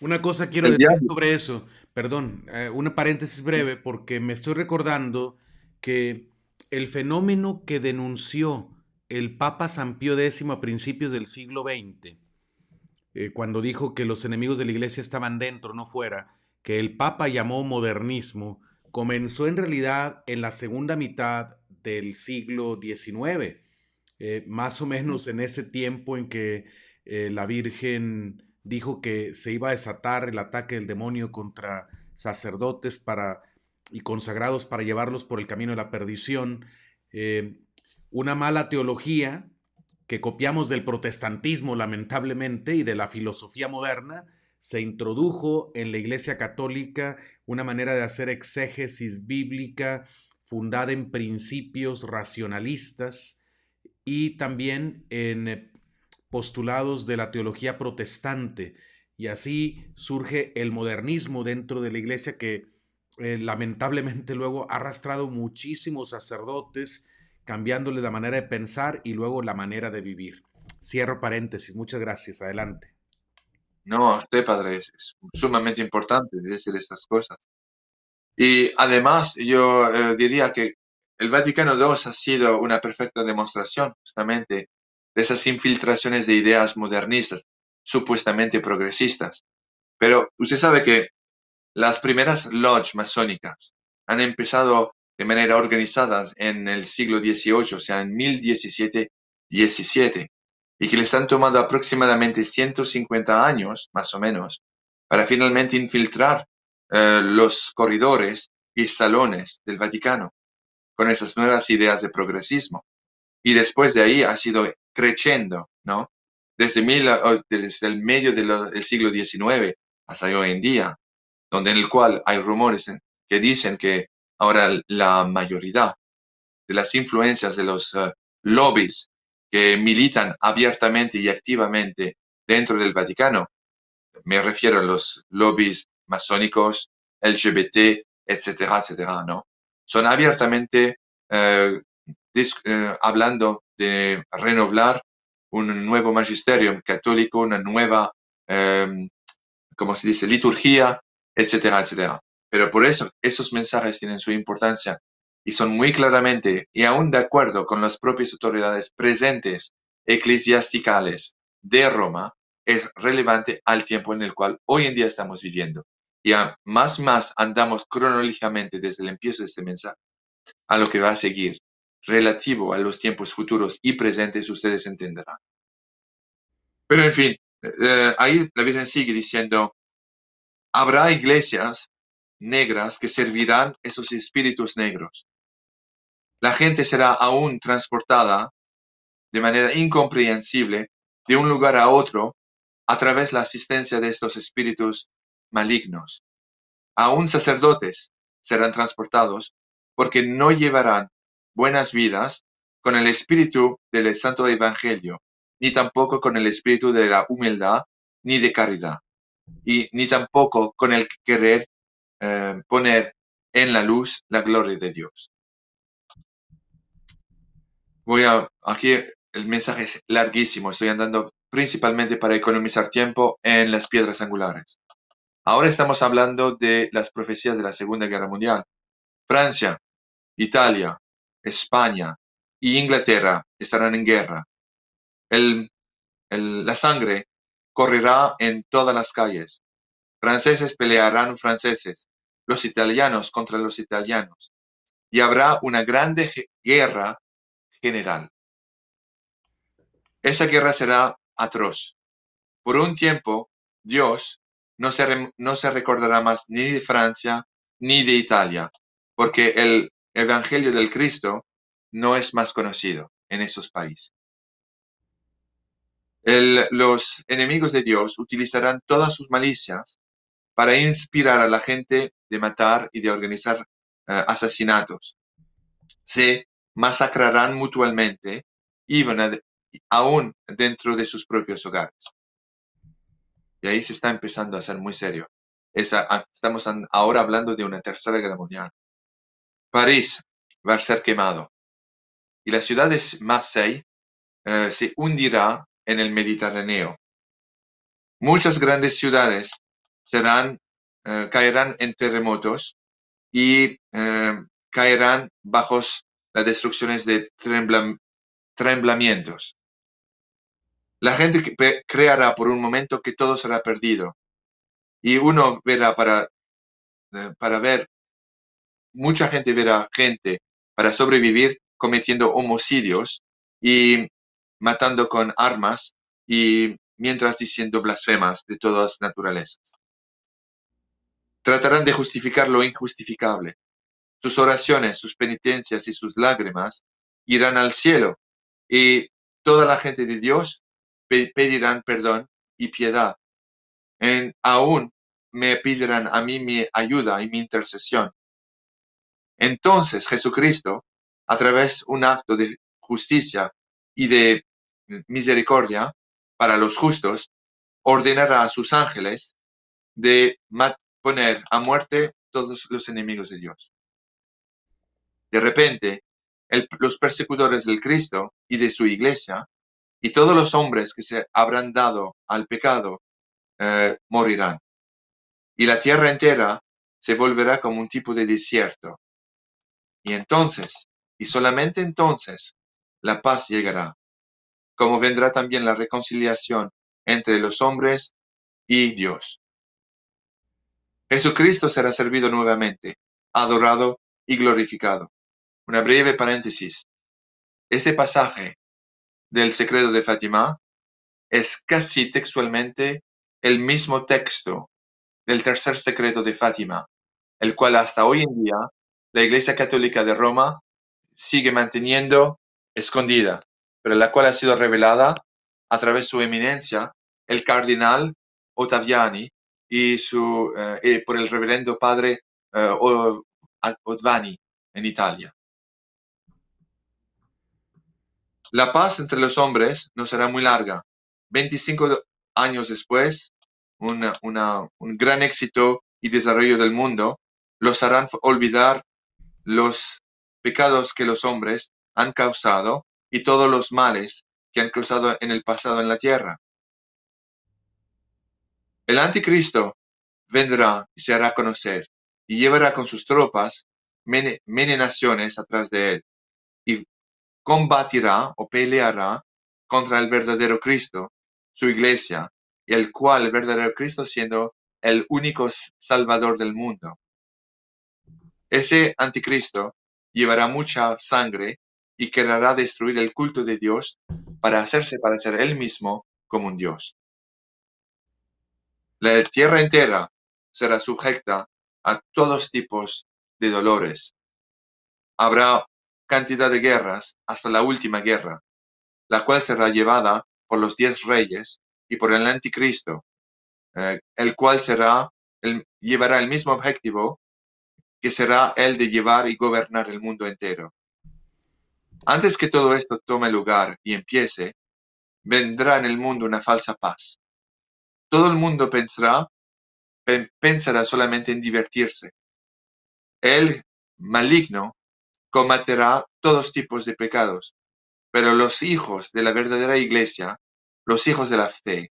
Una cosa quiero decir sobre eso, perdón, eh, una paréntesis breve, porque me estoy recordando que el fenómeno que denunció el Papa San Pío X a principios del siglo XX eh, cuando dijo que los enemigos de la iglesia estaban dentro, no fuera, que el Papa llamó modernismo, comenzó en realidad en la segunda mitad del siglo XIX, eh, más o menos en ese tiempo en que eh, la Virgen dijo que se iba a desatar el ataque del demonio contra sacerdotes para, y consagrados para llevarlos por el camino de la perdición. una mala teología que copiamos del protestantismo lamentablemente y de la filosofía moderna, se introdujo en la Iglesia Católica una manera de hacer exégesis bíblica fundada en principios racionalistas y también en eh, postulados de la teología protestante. Y así surge el modernismo dentro de la Iglesia que eh, lamentablemente luego ha arrastrado muchísimos sacerdotes cambiándole la manera de pensar y luego la manera de vivir. Cierro paréntesis, muchas gracias, adelante. No, usted, padre, es sumamente importante decir estas cosas. Y además, yo eh, diría que el Vaticano II ha sido una perfecta demostración justamente de esas infiltraciones de ideas modernistas, supuestamente progresistas. Pero usted sabe que las primeras lodges masónicas han empezado de manera organizada en el siglo XVIII, o sea, en 1017-17, y que les han tomado aproximadamente 150 años, más o menos, para finalmente infiltrar eh, los corredores y salones del Vaticano con esas nuevas ideas de progresismo. Y después de ahí ha sido creciendo, ¿no? Desde, mil, desde el medio del siglo XIX hasta hoy en día, donde en el cual hay rumores que dicen que Ahora, la mayoría de las influencias de los eh, lobbies que militan abiertamente y activamente dentro del Vaticano, me refiero a los lobbies masónicos, LGBT, etcétera, etcétera, ¿no? Son abiertamente eh, eh, hablando de renovar un nuevo magisterio católico, una nueva, eh, se dice, liturgia, etcétera, etcétera. Pero por eso esos mensajes tienen su importancia y son muy claramente y aún de acuerdo con las propias autoridades presentes eclesiásticas de Roma, es relevante al tiempo en el cual hoy en día estamos viviendo. Y a más más andamos cronológicamente desde el empiezo de este mensaje a lo que va a seguir. Relativo a los tiempos futuros y presentes, ustedes entenderán. Pero en fin, eh, ahí la sigue diciendo, habrá iglesias negras que servirán esos espíritus negros. La gente será aún transportada de manera incomprensible de un lugar a otro a través de la asistencia de estos espíritus malignos. Aún sacerdotes serán transportados porque no llevarán buenas vidas con el espíritu del Santo Evangelio, ni tampoco con el espíritu de la humildad, ni de caridad, y ni tampoco con el querer eh, poner en la luz la gloria de Dios. Voy a, aquí el mensaje es larguísimo, estoy andando principalmente para economizar tiempo en las piedras angulares. Ahora estamos hablando de las profecías de la Segunda Guerra Mundial. Francia, Italia, España y Inglaterra estarán en guerra. la sangre correrá en todas las calles. Franceses pelearán franceses, los italianos contra los italianos, y habrá una grande guerra general. Esa guerra será atroz. Por un tiempo, Dios no se, no se recordará más ni de Francia ni de Italia, porque el Evangelio del Cristo no es más conocido en esos países. los enemigos de Dios utilizarán todas sus malicias para inspirar a la gente de matar y de organizar eh, asesinatos. Se masacrarán mutuamente, van a aún dentro de sus propios hogares. Y ahí se está empezando a ser muy serio. Esa, estamos ahora hablando de una tercera guerra mundial. París va a ser quemado y la ciudad de Marseille eh, se hundirá en el Mediterráneo. Muchas grandes ciudades serán, eh, caerán en terremotos y eh, caerán bajo las destrucciones de tremblamientos. La gente creará por un momento que todo será perdido y uno verá para, eh, para ver, mucha gente verá gente para sobrevivir cometiendo homicidios y matando con armas y mientras diciendo blasfemas de todas naturalezas. Tratarán de justificar lo injustificable. Sus oraciones, sus penitencias y sus lágrimas irán al cielo y toda la gente de Dios pedirán perdón y piedad. En, aún me pedirán a mí mi ayuda y mi intercesión. Entonces Jesucristo, a través de un acto de justicia y de misericordia para los justos, ordenará a sus ángeles de, poner a muerte todos los enemigos de Dios. De repente, los persecutores del Cristo y de su iglesia y todos los hombres que se habrán dado al pecado eh, morirán. Y la tierra entera se volverá como un tipo de desierto. Y entonces, y solamente entonces, la paz llegará, como vendrá también la reconciliación entre los hombres y Dios. Jesucristo será servido nuevamente, adorado y glorificado. Una breve paréntesis. Ese pasaje del secreto de Fátima es casi textualmente el mismo texto del tercer secreto de Fátima, el cual hasta hoy en día la Iglesia Católica de Roma sigue manteniendo escondida, pero la cual ha sido revelada a través de su eminencia, el cardenal Ottaviani, y, su, eh, eh, por el reverendo padre eh, Odvani en Italia. La paz entre los hombres no será muy larga. 25 años después, un gran éxito y desarrollo del mundo los harán olvidar los pecados que los hombres han causado y todos los males que han causado en el pasado en la tierra. El anticristo vendrá y se hará conocer, y llevará con sus tropas many naciones atrás de él, y combatirá o peleará contra el verdadero Cristo, su iglesia, y el cual el verdadero Cristo siendo el único salvador del mundo. Ese anticristo llevará mucha sangre y querrá destruir el culto de Dios para hacerse parecer él mismo como un Dios. La tierra entera será sujeta a todos tipos de dolores. Habrá cantidad de guerras hasta la última guerra, la cual será llevada por los diez reyes y por el anticristo, eh, el cual será, llevará el mismo objetivo que será el de llevar y gobernar el mundo entero. Antes que todo esto tome lugar y empiece, vendrá en el mundo una falsa paz, todo el mundo pensará, pensará solamente en divertirse. El maligno cometerá todos tipos de pecados, pero los hijos de la verdadera iglesia, los hijos de la fe,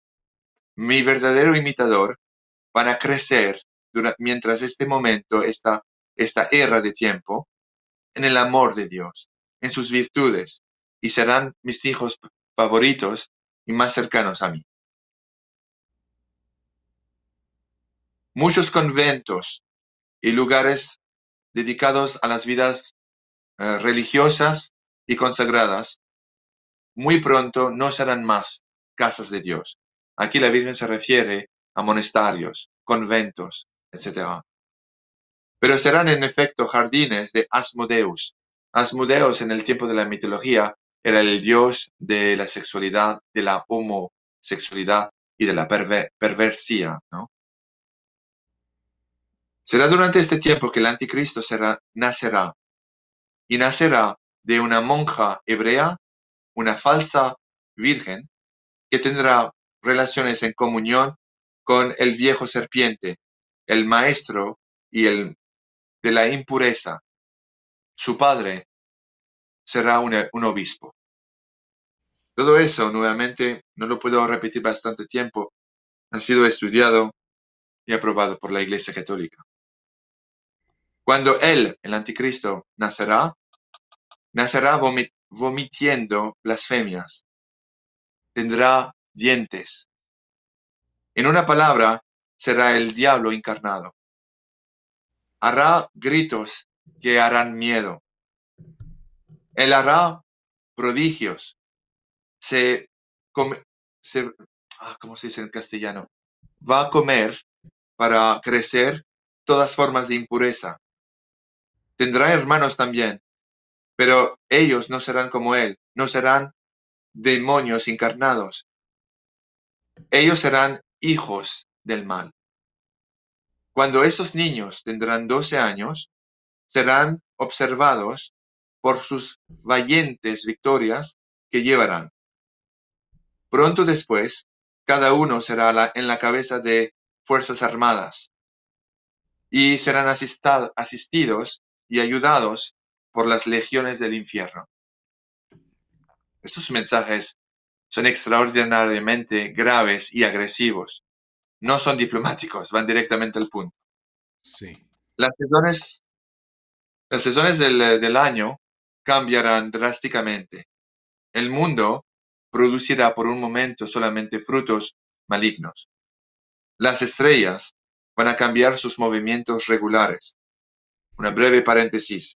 mi verdadero imitador, van a crecer mientras este momento, está esta era de tiempo, en el amor de Dios, en sus virtudes, y serán mis hijos favoritos y más cercanos a mí. muchos conventos y lugares dedicados a las vidas eh, religiosas y consagradas, muy pronto no serán más casas de Dios. Aquí la Virgen se refiere a monasterios, conventos, etc. Pero serán en efecto jardines de Asmodeus. Asmodeus en el tiempo de la mitología era el dios de la sexualidad, de la homosexualidad y de la ¿no? Será durante este tiempo que el anticristo será, nacerá, y nacerá de una monja hebrea, una falsa virgen, que tendrá relaciones en comunión con el viejo serpiente, el maestro y el de la impureza. Su padre será un, un obispo. Todo eso, nuevamente, no lo puedo repetir bastante tiempo, ha sido estudiado y aprobado por la Iglesia Católica. Cuando él, el anticristo, nacerá, nacerá vomitiendo blasfemias. Tendrá dientes. En una palabra, será el diablo encarnado. Hará gritos que harán miedo. Él hará prodigios. Se, come, se ah, ¿cómo se dice en castellano? Va a comer para crecer todas formas de impureza. Tendrá hermanos también, pero ellos no serán como él, no serán demonios encarnados. Ellos serán hijos del mal. Cuando esos niños tendrán 12 años, serán observados por sus valientes victorias que llevarán. Pronto después, cada uno será en la cabeza de Fuerzas Armadas y serán asistidos y ayudados por las legiones del infierno. Estos mensajes son extraordinariamente graves y agresivos. No son diplomáticos, van directamente al punto. Sí. Las sesiones del año cambiarán drásticamente. El mundo producirá por un momento solamente frutos malignos. Las estrellas van a cambiar sus movimientos regulares. Una breve paréntesis.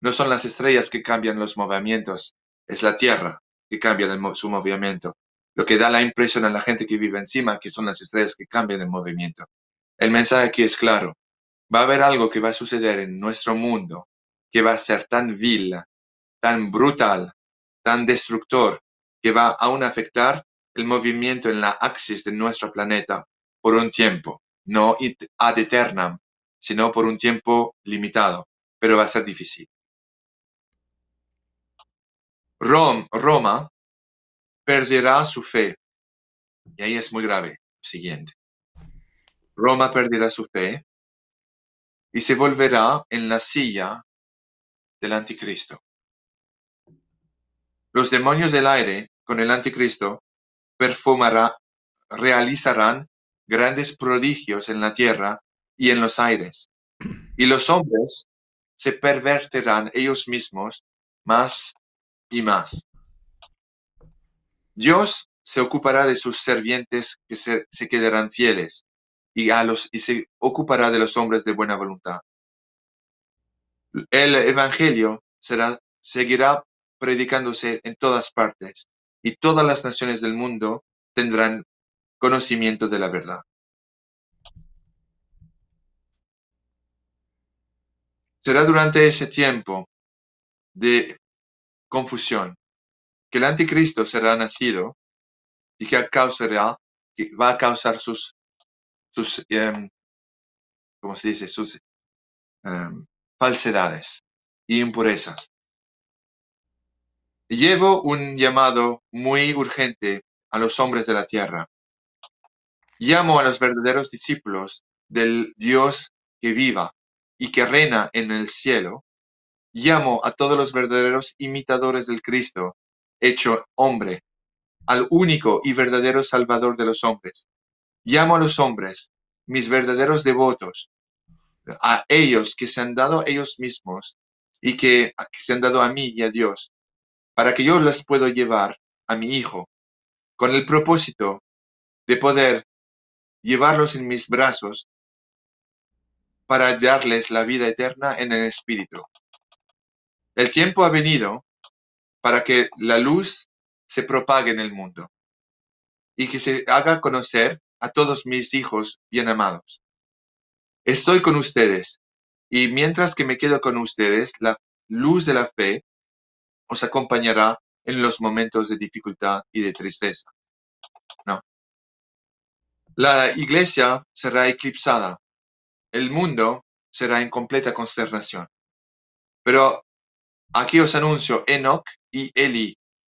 No son las estrellas que cambian los movimientos, es la Tierra que cambia su movimiento. Lo que da la impresión a la gente que vive encima que son las estrellas que cambian el movimiento. El mensaje aquí es claro. Va a haber algo que va a suceder en nuestro mundo que va a ser tan vil, tan brutal, tan destructor, que va aún a afectar el movimiento en la axis de nuestro planeta por un tiempo, no ad eternam, sino por un tiempo limitado, pero va a ser difícil. Roma perderá su fe. Y ahí es muy grave. Siguiente. Roma perderá su fe y se volverá en la silla del anticristo. Los demonios del aire con el anticristo perfumará, realizarán grandes prodigios en la tierra y en los aires. Y los hombres se pervertirán ellos mismos más y más. Dios se ocupará de sus servientes que se, quedarán fieles y, a los, y se ocupará de los hombres de buena voluntad. El Evangelio será, seguirá predicándose en todas partes y todas las naciones del mundo tendrán conocimiento de la verdad. Será durante ese tiempo de confusión que el anticristo será nacido y que que va a causar sus, sus em, se dice? Sus em, falsedades y impurezas. Llevo un llamado muy urgente a los hombres de la tierra. Llamo a los verdaderos discípulos del Dios que viva y que reina en el cielo, llamo a todos los verdaderos imitadores del Cristo, hecho hombre, al único y verdadero Salvador de los hombres. Llamo a los hombres, mis verdaderos devotos, a ellos que se han dado ellos mismos y que, se han dado a mí y a Dios, para que yo las pueda llevar a mi Hijo, con el propósito de poder llevarlos en mis brazos para darles la vida eterna en el Espíritu. El tiempo ha venido para que la luz se propague en el mundo y que se haga conocer a todos mis hijos bien amados. Estoy con ustedes y mientras que me quedo con ustedes, la luz de la fe os acompañará en los momentos de dificultad y de tristeza. No. La iglesia será eclipsada el mundo será en completa consternación. Pero aquí os anuncio Enoch y Eli,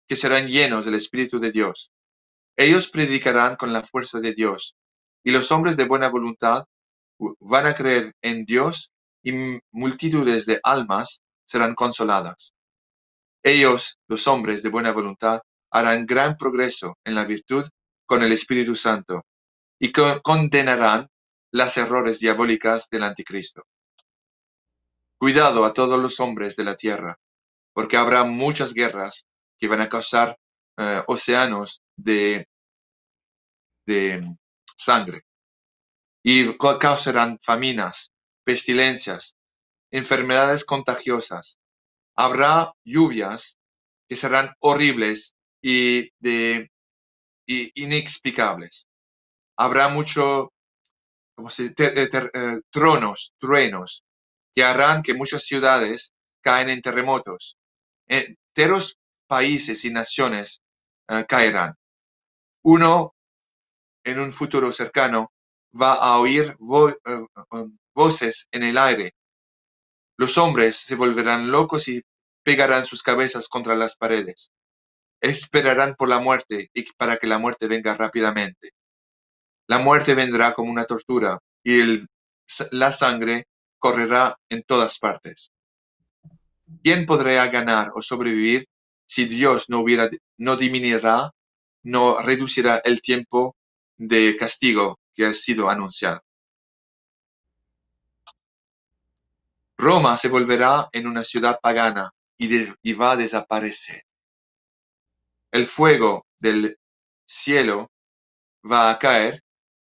que serán llenos del Espíritu de Dios. Ellos predicarán con la fuerza de Dios, y los hombres de buena voluntad van a creer en Dios y multitudes de almas serán consoladas. Ellos, los hombres de buena voluntad, harán gran progreso en la virtud con el Espíritu Santo y condenarán las errores diabólicas del anticristo. Cuidado a todos los hombres de la tierra, porque habrá muchas guerras que van a causar eh, océanos de, de mm, sangre y causarán faminas, pestilencias, enfermedades contagiosas. Habrá lluvias que serán horribles y, de, y inexplicables. Habrá mucho como si, eh, tronos, truenos, que harán que muchas ciudades caen en terremotos. Eh, enteros países y naciones eh, caerán. Uno, en un futuro cercano, va a oír um, voces en el aire. Los hombres se volverán locos y pegarán sus cabezas contra las paredes. Esperarán por la muerte y para que la muerte venga rápidamente. La muerte vendrá como una tortura, y la sangre correrá en todas partes. ¿Quién podría ganar o sobrevivir si Dios no, hubiera, no disminuirá, no reducirá el tiempo de castigo que ha sido anunciado? Roma se volverá en una ciudad pagana y, y va a desaparecer. El fuego del cielo va a caer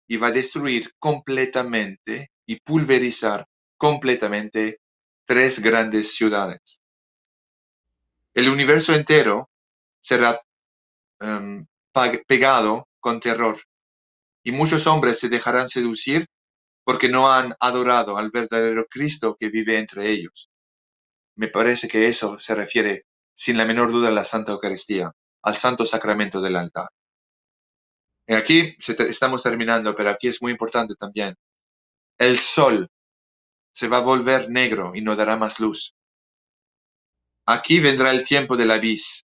y va a destruir completamente y pulverizar completamente tres grandes ciudades. El universo entero será em, pegado con terror y muchos hombres se dejarán seducir porque no han adorado al verdadero Cristo que vive entre ellos. Me parece que eso se refiere sin la menor duda a la Santa Eucaristía, al Santo Sacramento del altar. Aquí estamos terminando, pero aquí es muy importante también. El sol se va a volver negro y no dará más luz. Aquí vendrá el tiempo de la vis.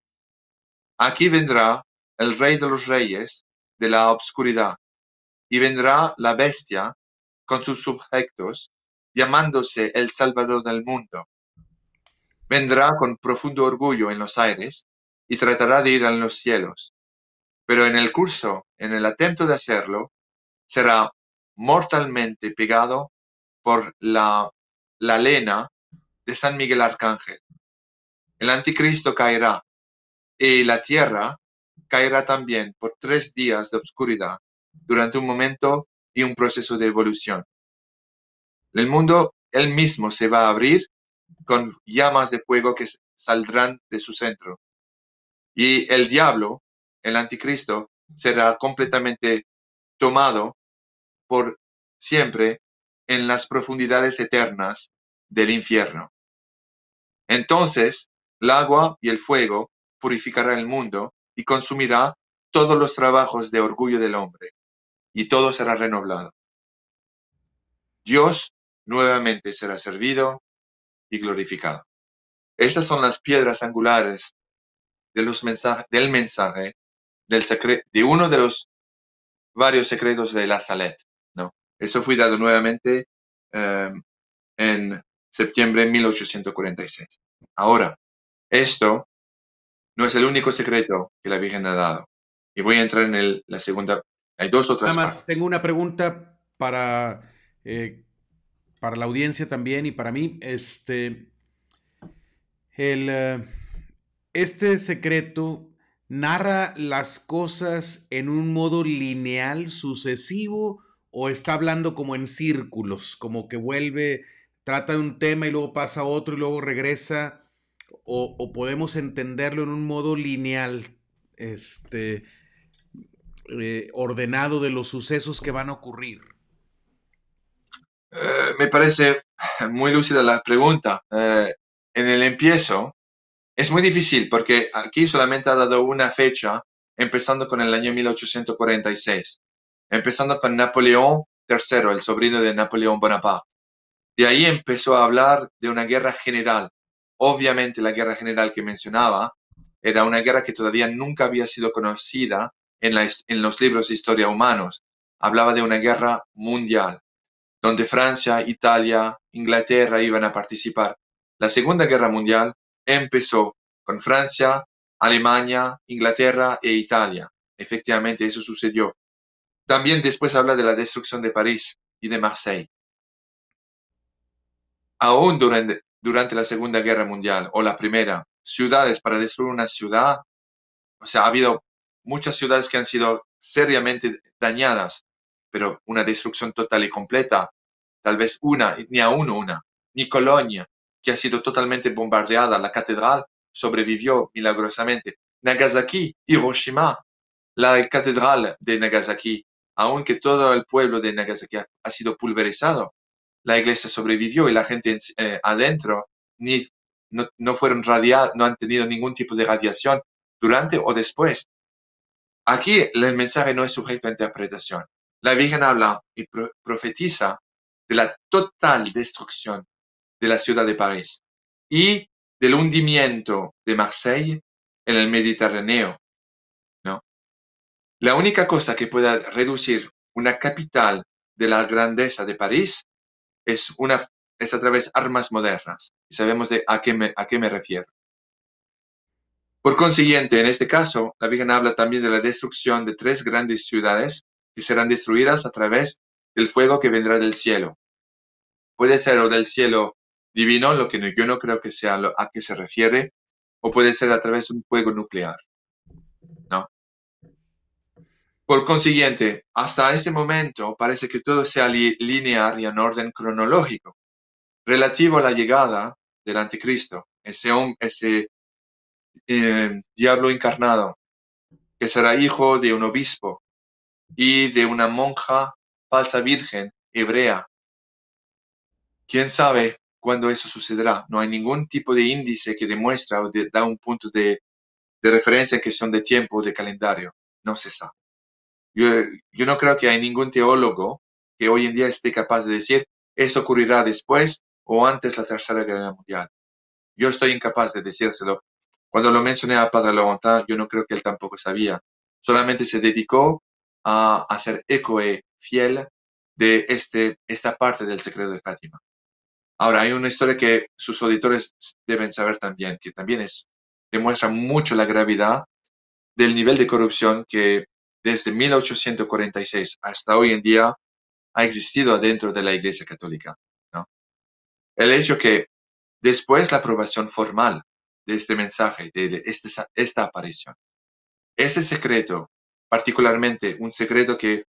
Aquí vendrá el rey de los reyes de la obscuridad. Y vendrá la bestia con sus sujetos llamándose el Salvador del mundo. Vendrá con profundo orgullo en los aires y tratará de ir a los cielos. Pero en el curso, en el atento de hacerlo, será mortalmente pegado por la, la lena de San Miguel Arcángel. El anticristo caerá y la tierra caerá también por tres días de oscuridad durante un momento y un proceso de evolución. El mundo él mismo se va a abrir con llamas de fuego que saldrán de su centro. Y el diablo el anticristo, será completamente tomado por siempre en las profundidades eternas del infierno. Entonces, el agua y el fuego purificará el mundo y consumirá todos los trabajos de orgullo del hombre, y todo será renovado. Dios nuevamente será servido y glorificado. Esas son las piedras angulares de los del mensaje del de uno de los varios secretos de la Salette. ¿no? Eso fue dado nuevamente em, en septiembre de 1846. Ahora, esto no es el único secreto que la Virgen ha dado. Y voy a entrar en el, la segunda. Hay dos otras. Nada más, tengo una pregunta para, eh, para la audiencia también y para mí. Este, el, eh, este secreto narra las cosas en un modo lineal, sucesivo, o está hablando como en círculos, como que vuelve, trata de un tema y luego pasa a otro y luego regresa, o, podemos entenderlo en un modo lineal, este, eh, ordenado de los sucesos que van a ocurrir. Eh, me parece muy lúcida la pregunta. Eh, en el empiezo, es muy difícil porque aquí solamente ha dado una fecha, empezando con el año 1846, empezando con Napoleón III, el sobrino de Napoleón Bonaparte. De ahí empezó a hablar de una guerra general. Obviamente la guerra general que mencionaba era una guerra que todavía nunca había sido conocida en, en los libros de historia humanos. Hablaba de una guerra mundial, donde Francia, Italia, Inglaterra iban a participar. La Segunda Guerra Mundial empezó con Francia, Alemania, Inglaterra e Italia. Efectivamente, eso sucedió. También después habla de la destrucción de París y de Marseille. Aún durante, la Segunda Guerra Mundial o la Primera, ciudades para destruir una ciudad, o sea, ha habido muchas ciudades que han sido seriamente dañadas, pero una destrucción total y completa, tal vez una, ni aún una, ni Colonia, que ha sido totalmente bombardeada, la catedral sobrevivió milagrosamente. Nagasaki, Hiroshima, la catedral de Nagasaki, aunque todo el pueblo de Nagasaki ha, sido pulverizado, la iglesia sobrevivió y la gente eh, adentro ni, no, fueron no han tenido ningún tipo de radiación durante o después. Aquí el mensaje no es sujeto a interpretación. La Virgen habla y profetiza de la total destrucción de la ciudad de París y del hundimiento de Marseille en el Mediterráneo. ¿no? La única cosa que pueda reducir una capital de la grandeza de París es, una, es a través armas modernas. Y sabemos de a, qué me, a qué me refiero. Por consiguiente, en este caso, la Virgen habla también de la destrucción de tres grandes ciudades que serán destruidas a través del fuego que vendrá del cielo. Puede ser o del cielo divino, lo que yo no creo que sea lo, a qué se refiere, o puede ser a través de un juego nuclear. ¿No? Por consiguiente, hasta ese momento parece que todo sea lineal y en orden cronológico, relativo a la llegada del anticristo, ese, ese eh, diablo encarnado, que será hijo de un obispo y de una monja falsa virgen hebrea. ¿Quién sabe cuándo eso sucederá. No hay ningún tipo de índice que demuestre o da un punto de, referencia que son de tiempo o de calendario. No se sabe. Yo, no creo que hay ningún teólogo que hoy en día esté capaz de decir eso ocurrirá después o antes la Tercera Guerra Mundial. Yo estoy incapaz de decírselo. Cuando lo mencioné a Padre Laurentin, yo no creo que él tampoco sabía. Solamente se dedicó a hacer eco y e fiel de este, esta parte del secreto de Fátima. Ahora, hay una historia que sus auditores deben saber también, que también demuestra mucho la gravedad del nivel de corrupción que desde 1846 hasta hoy en día ha existido dentro de la Iglesia Católica. El hecho que después la aprobación formal de este mensaje, de este, esta aparición, ese secreto, particularmente un secreto que,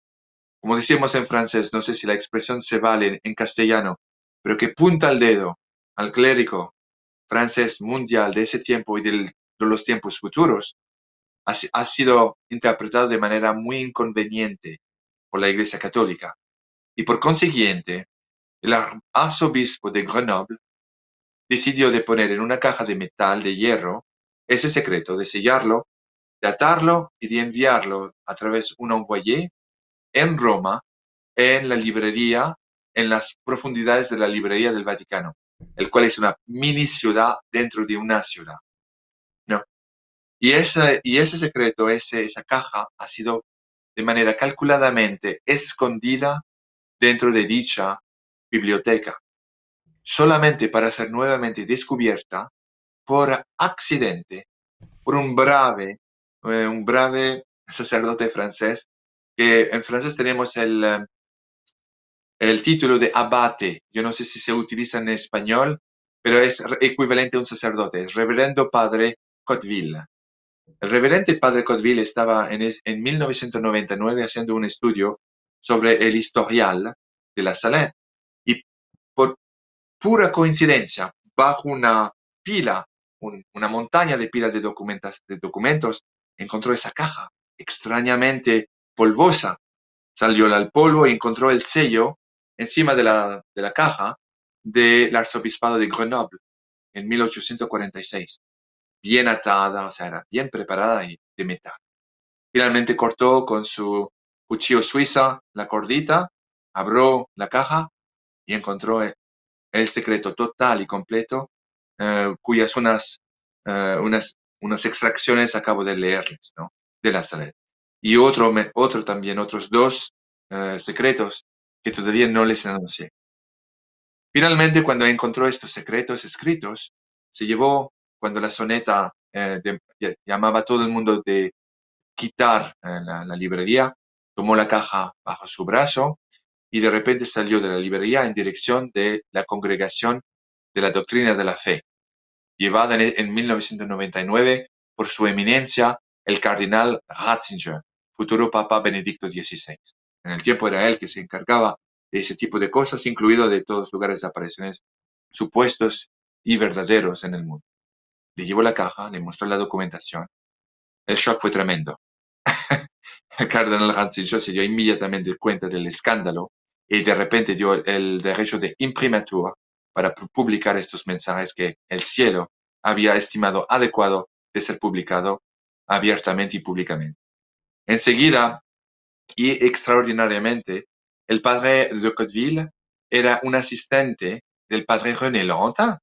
como decimos en francés, no sé si la expresión se vale en castellano, pero que punta el dedo al clérigo francés mundial de ese tiempo y de los tiempos futuros, ha, sido interpretado de manera muy inconveniente por la Iglesia Católica. Y por consiguiente, el arzobispo de Grenoble decidió de poner en una caja de metal de hierro ese secreto, de sellarlo, de atarlo y de enviarlo a través de un envoyé en Roma, en la librería en las profundidades de la Librería del Vaticano, el cual es una mini ciudad dentro de una ciudad. ¿No? Y ese, y ese secreto, ese, esa caja, ha sido de manera calculadamente escondida dentro de dicha biblioteca, solamente para ser nuevamente descubierta por accidente por un brave, eh, un brave sacerdote francés, que en francés tenemos el eh, el título de abate, yo no sé si se utiliza en español, pero es equivalente a un sacerdote, es reverendo padre Cotville. El reverendo padre Cotville estaba en, 1999 haciendo un estudio sobre el historial de la Salé y por pura coincidencia, bajo una pila, una montaña de pilas de, documentos, de documentos, encontró esa caja extrañamente polvosa. Salió al polvo y encontró el sello encima de la, caja del arzobispado de Grenoble en 1846. Bien atada, o sea, era bien preparada y de metal. Finalmente cortó con su cuchillo suiza la cordita, abrió la caja y encontró el, secreto total y completo, eh, cuyas unas, eh, unas, unas extracciones acabo de leerles, ¿no? De la salida. Y otro, otro también, otros dos eh, secretos que todavía no les anuncié. Finalmente, cuando encontró estos secretos escritos, se llevó, cuando la soneta eh, llamaba a todo el mundo de quitar eh, la, la librería, tomó la caja bajo su brazo y de repente salió de la librería en dirección de la congregación de la doctrina de la fe, llevada en 1999 por su eminencia, el cardenal Ratzinger, futuro Papa Benedicto XVI en el tiempo era él que se encargaba de ese tipo de cosas, incluido de todos los lugares de apariciones supuestos y verdaderos en el mundo. Le llevó la caja, le mostró la documentación. El shock fue tremendo. el (laughs) cardenal Ranciso se dio inmediatamente cuenta del escándalo y de repente dio el derecho de imprimatura para publicar estos mensajes que el cielo había estimado adecuado de ser publicado abiertamente y públicamente. Enseguida, y extraordinariamente, el padre de Cotteville era un asistente del padre René Laurentin,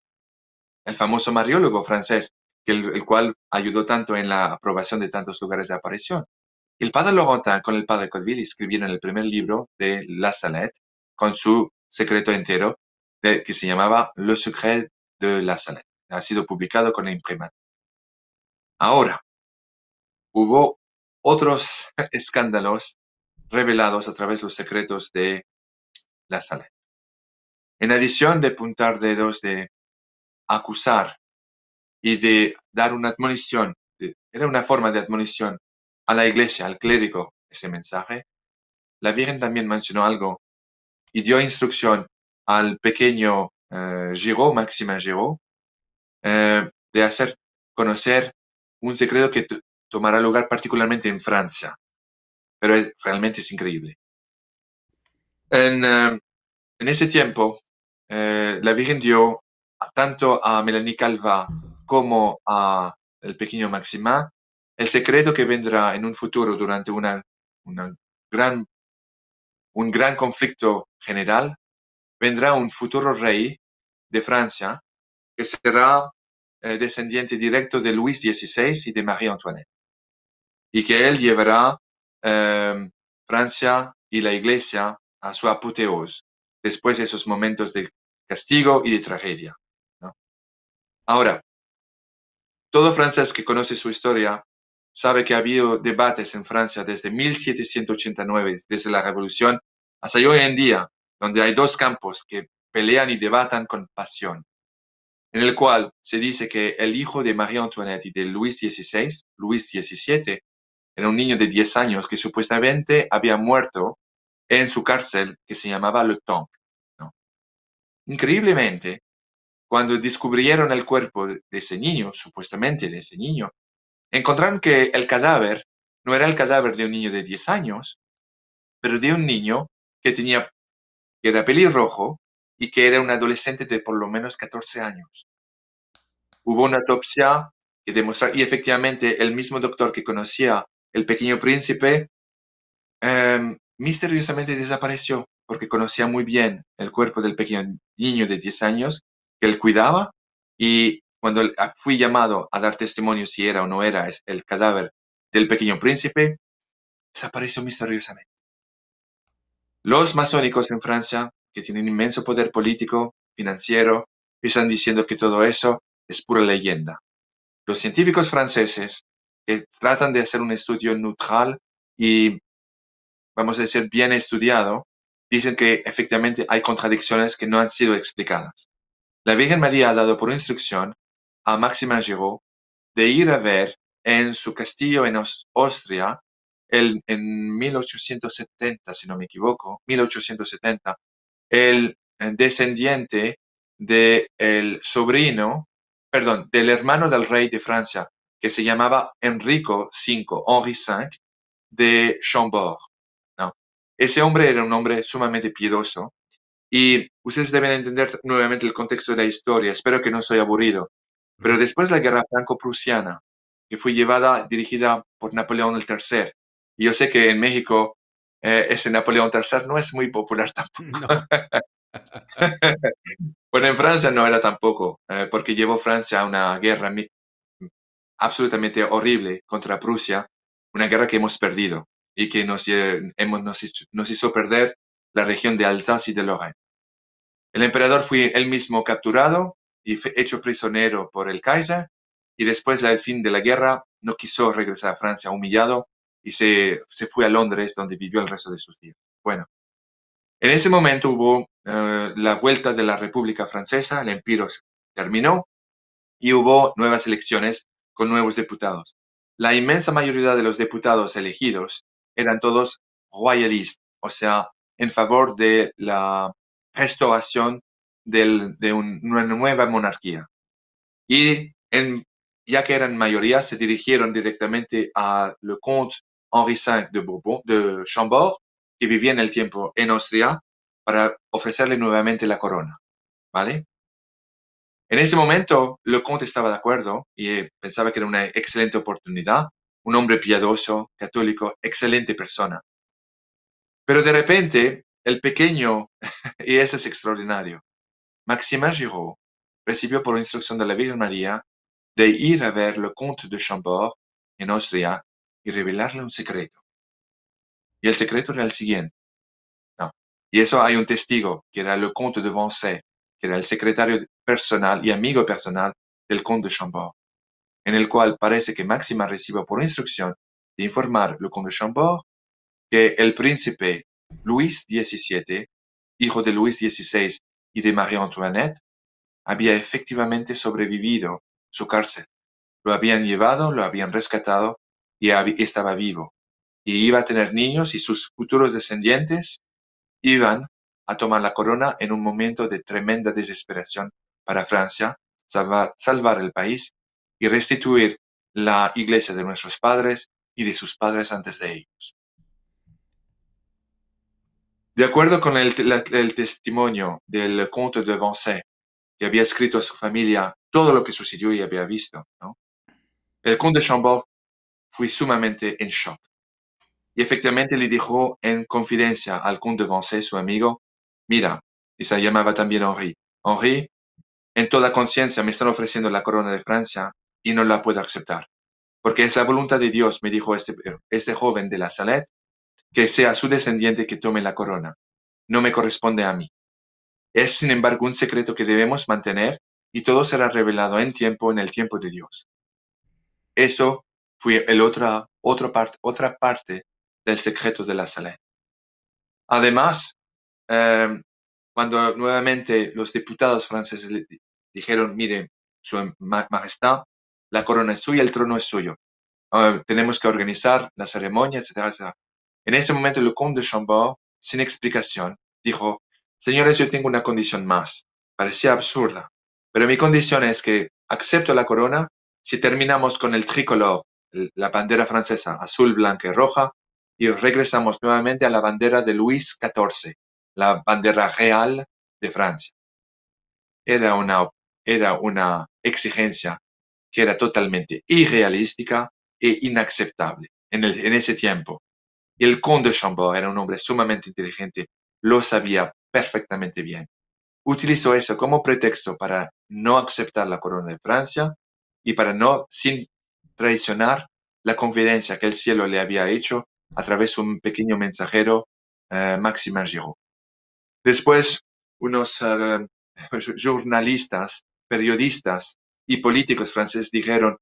el famoso mariólogo francés, el, cual ayudó tanto en la aprobación de tantos lugares de aparición. El padre Laurentin con el padre Cotteville escribieron el primer libro de La Salette con su secreto entero que se llamaba Le Secret de La Salette. Ha sido publicado con la Ahora, hubo otros (laughs) escándalos revelados a través de los secretos de la sala. En adición de puntar dedos, de acusar y de dar una admonición, era una forma de admonición a la iglesia, al clérigo, ese mensaje, la Virgen también mencionó algo y dio instrucción al pequeño eh, Máxima Giro, eh, de hacer conocer un secreto que tomará lugar particularmente en Francia, pero es, realmente es increíble. En, em, ese tiempo, eh, la Virgen dio tanto a Melanie Calva como a el pequeño Maxima el secreto que vendrá en un futuro durante una, gran, un gran conflicto general. Vendrá un futuro rey de Francia que será eh, descendiente directo de Luis XVI y de María Antoinette y que él llevará Em, Francia y la Iglesia a su apoteos, después de esos momentos de castigo y de tragedia. Ahora, todo francés que conoce su historia sabe que ha habido debates en Francia desde 1789, desde la Revolución, hasta hoy en día, donde hay dos campos que pelean y debatan con pasión, en el cual se dice que el hijo de María Antoinette y de Luis XVI, Luis XVII, era un niño de 10 años que supuestamente había muerto en su cárcel que se llamaba Le Temple. Increíblemente, cuando descubrieron el cuerpo de ese niño, supuestamente de ese niño, encontraron que el cadáver no era el cadáver de un niño de 10 años, pero de un niño que tenía que era pelirrojo y que era un adolescente de por lo menos 14 años. Hubo una autopsia que demostró, y efectivamente el mismo doctor que conocía el pequeño príncipe em, misteriosamente desapareció porque conocía muy bien el cuerpo del pequeño niño de 10 años que él cuidaba y cuando ah, fui llamado a dar testimonio si era o no era el cadáver del pequeño príncipe, desapareció misteriosamente. Los masónicos en Francia, que tienen inmenso poder político, financiero, están diciendo que todo eso es pura leyenda. Los científicos franceses que tratan de hacer un estudio neutral y, vamos a decir, bien estudiado, dicen que efectivamente hay contradicciones que no han sido explicadas. La Virgen María ha dado por instrucción a Máxima Giraud de ir a ver en su castillo en Austria el, en 1870, si no me equivoco, 1870, el eh, descendiente del el sobrino, perdón, del hermano del rey de Francia, que se llamaba Enrico V, Henri V, de Chambord. ¿no? Ese hombre era un hombre sumamente piedoso. y ustedes deben entender nuevamente el contexto de la historia, espero que no soy aburrido, pero después de la guerra franco-prusiana, que fue llevada, dirigida por Napoleón III, y yo sé que en México eh, ese Napoleón III no es muy popular (laughs) tampoco. (laughs) bueno, en Francia no era tampoco, eh, porque llevó Francia a una guerra absolutamente horrible contra Prusia, una guerra que hemos perdido y que nos, nos, hizo, perder la región de Alsace y de Lorraine. El emperador fue él mismo capturado y hecho prisionero por el Kaiser y después del fin de la guerra no quiso regresar a Francia humillado y se, fue a Londres donde vivió el resto de sus días. Bueno, en ese momento hubo eh, la vuelta de la República Francesa, el Imperio terminó y hubo nuevas elecciones con nuevos diputados. La inmensa mayoría de los diputados elegidos eran todos royalistas, o sea, en favor de la restauración de una nueva monarquía. Y ya que eran mayoría, se dirigieron directamente a le comte Henri V de, Bourbon, de Chambord, que vivía en el tiempo en Austria, para ofrecerle nuevamente la corona. ¿Vale? En ese momento, Leconte estaba de acuerdo y eh, pensaba que era una excelente oportunidad, un hombre piadoso, católico, excelente persona. Pero de repente, el pequeño, (laughs) y eso es extraordinario, Maxime Giraud recibió por instrucción de la Virgen María de ir a ver le comte de Chambord en Austria y revelarle un secreto. Y el secreto era el siguiente. Y eso hay un testigo, que era le comte de Vancey, que era el secretario personal y amigo personal del conde de Chambord, en el cual parece que Máxima recibe por instrucción de informar al conde de Chambord que el príncipe Luis XVII, hijo de Luis XVI y de María Antoinette, había efectivamente sobrevivido su cárcel. Lo habían llevado, lo habían rescatado y estaba vivo. Y iba a tener niños y sus futuros descendientes iban a tomar la corona en un momento de tremenda desesperación para Francia, salvar, el país y restituir la iglesia de nuestros padres y de sus padres antes de ellos. De acuerdo con el, testimonio del conde de Vincennes, que había escrito a su familia todo lo que sucedió y había visto, el conde Chambord fue sumamente en shock. Y efectivamente le dijo en confidencia al conde Vincennes, su amigo, mira, y se llamaba también Henri, Henri, en toda conciencia me están ofreciendo la corona de Francia y no la puedo aceptar, porque es la voluntad de Dios, me dijo este, este joven de la Salette, que sea su descendiente que tome la corona. No me corresponde a mí. Es, sin embargo, un secreto que debemos mantener y todo será revelado en tiempo, en el tiempo de Dios. Eso fue el otra, otra, parte, otra parte del secreto de la Salette. Además, eh, cuando nuevamente los diputados franceses dijeron, mire, su em-, majestad, la corona es suya, el trono es suyo. Ah, tenemos que organizar la ceremonia, etcétera, En ese momento, el conde de Chambord, sin explicación, dijo, señores, yo tengo una condición más. Parecía absurda, pero mi condición es que acepto la corona si terminamos con el tricolor, la bandera francesa, azul, blanca y roja, y regresamos nuevamente a la bandera de Luis XIV, la bandera real de Francia. Era una era una exigencia que era totalmente irrealística e inaceptable en, el, en ese tiempo. Y el conde Chambord era un hombre sumamente inteligente, lo sabía perfectamente bien. Utilizó eso como pretexto para no aceptar la corona de Francia y para no, sin traicionar la confidencia que el cielo le había hecho a través de un pequeño mensajero, eh, Maximin Giraud. Después, unos eh, (laughs) jornalistas periodistas y políticos franceses dijeron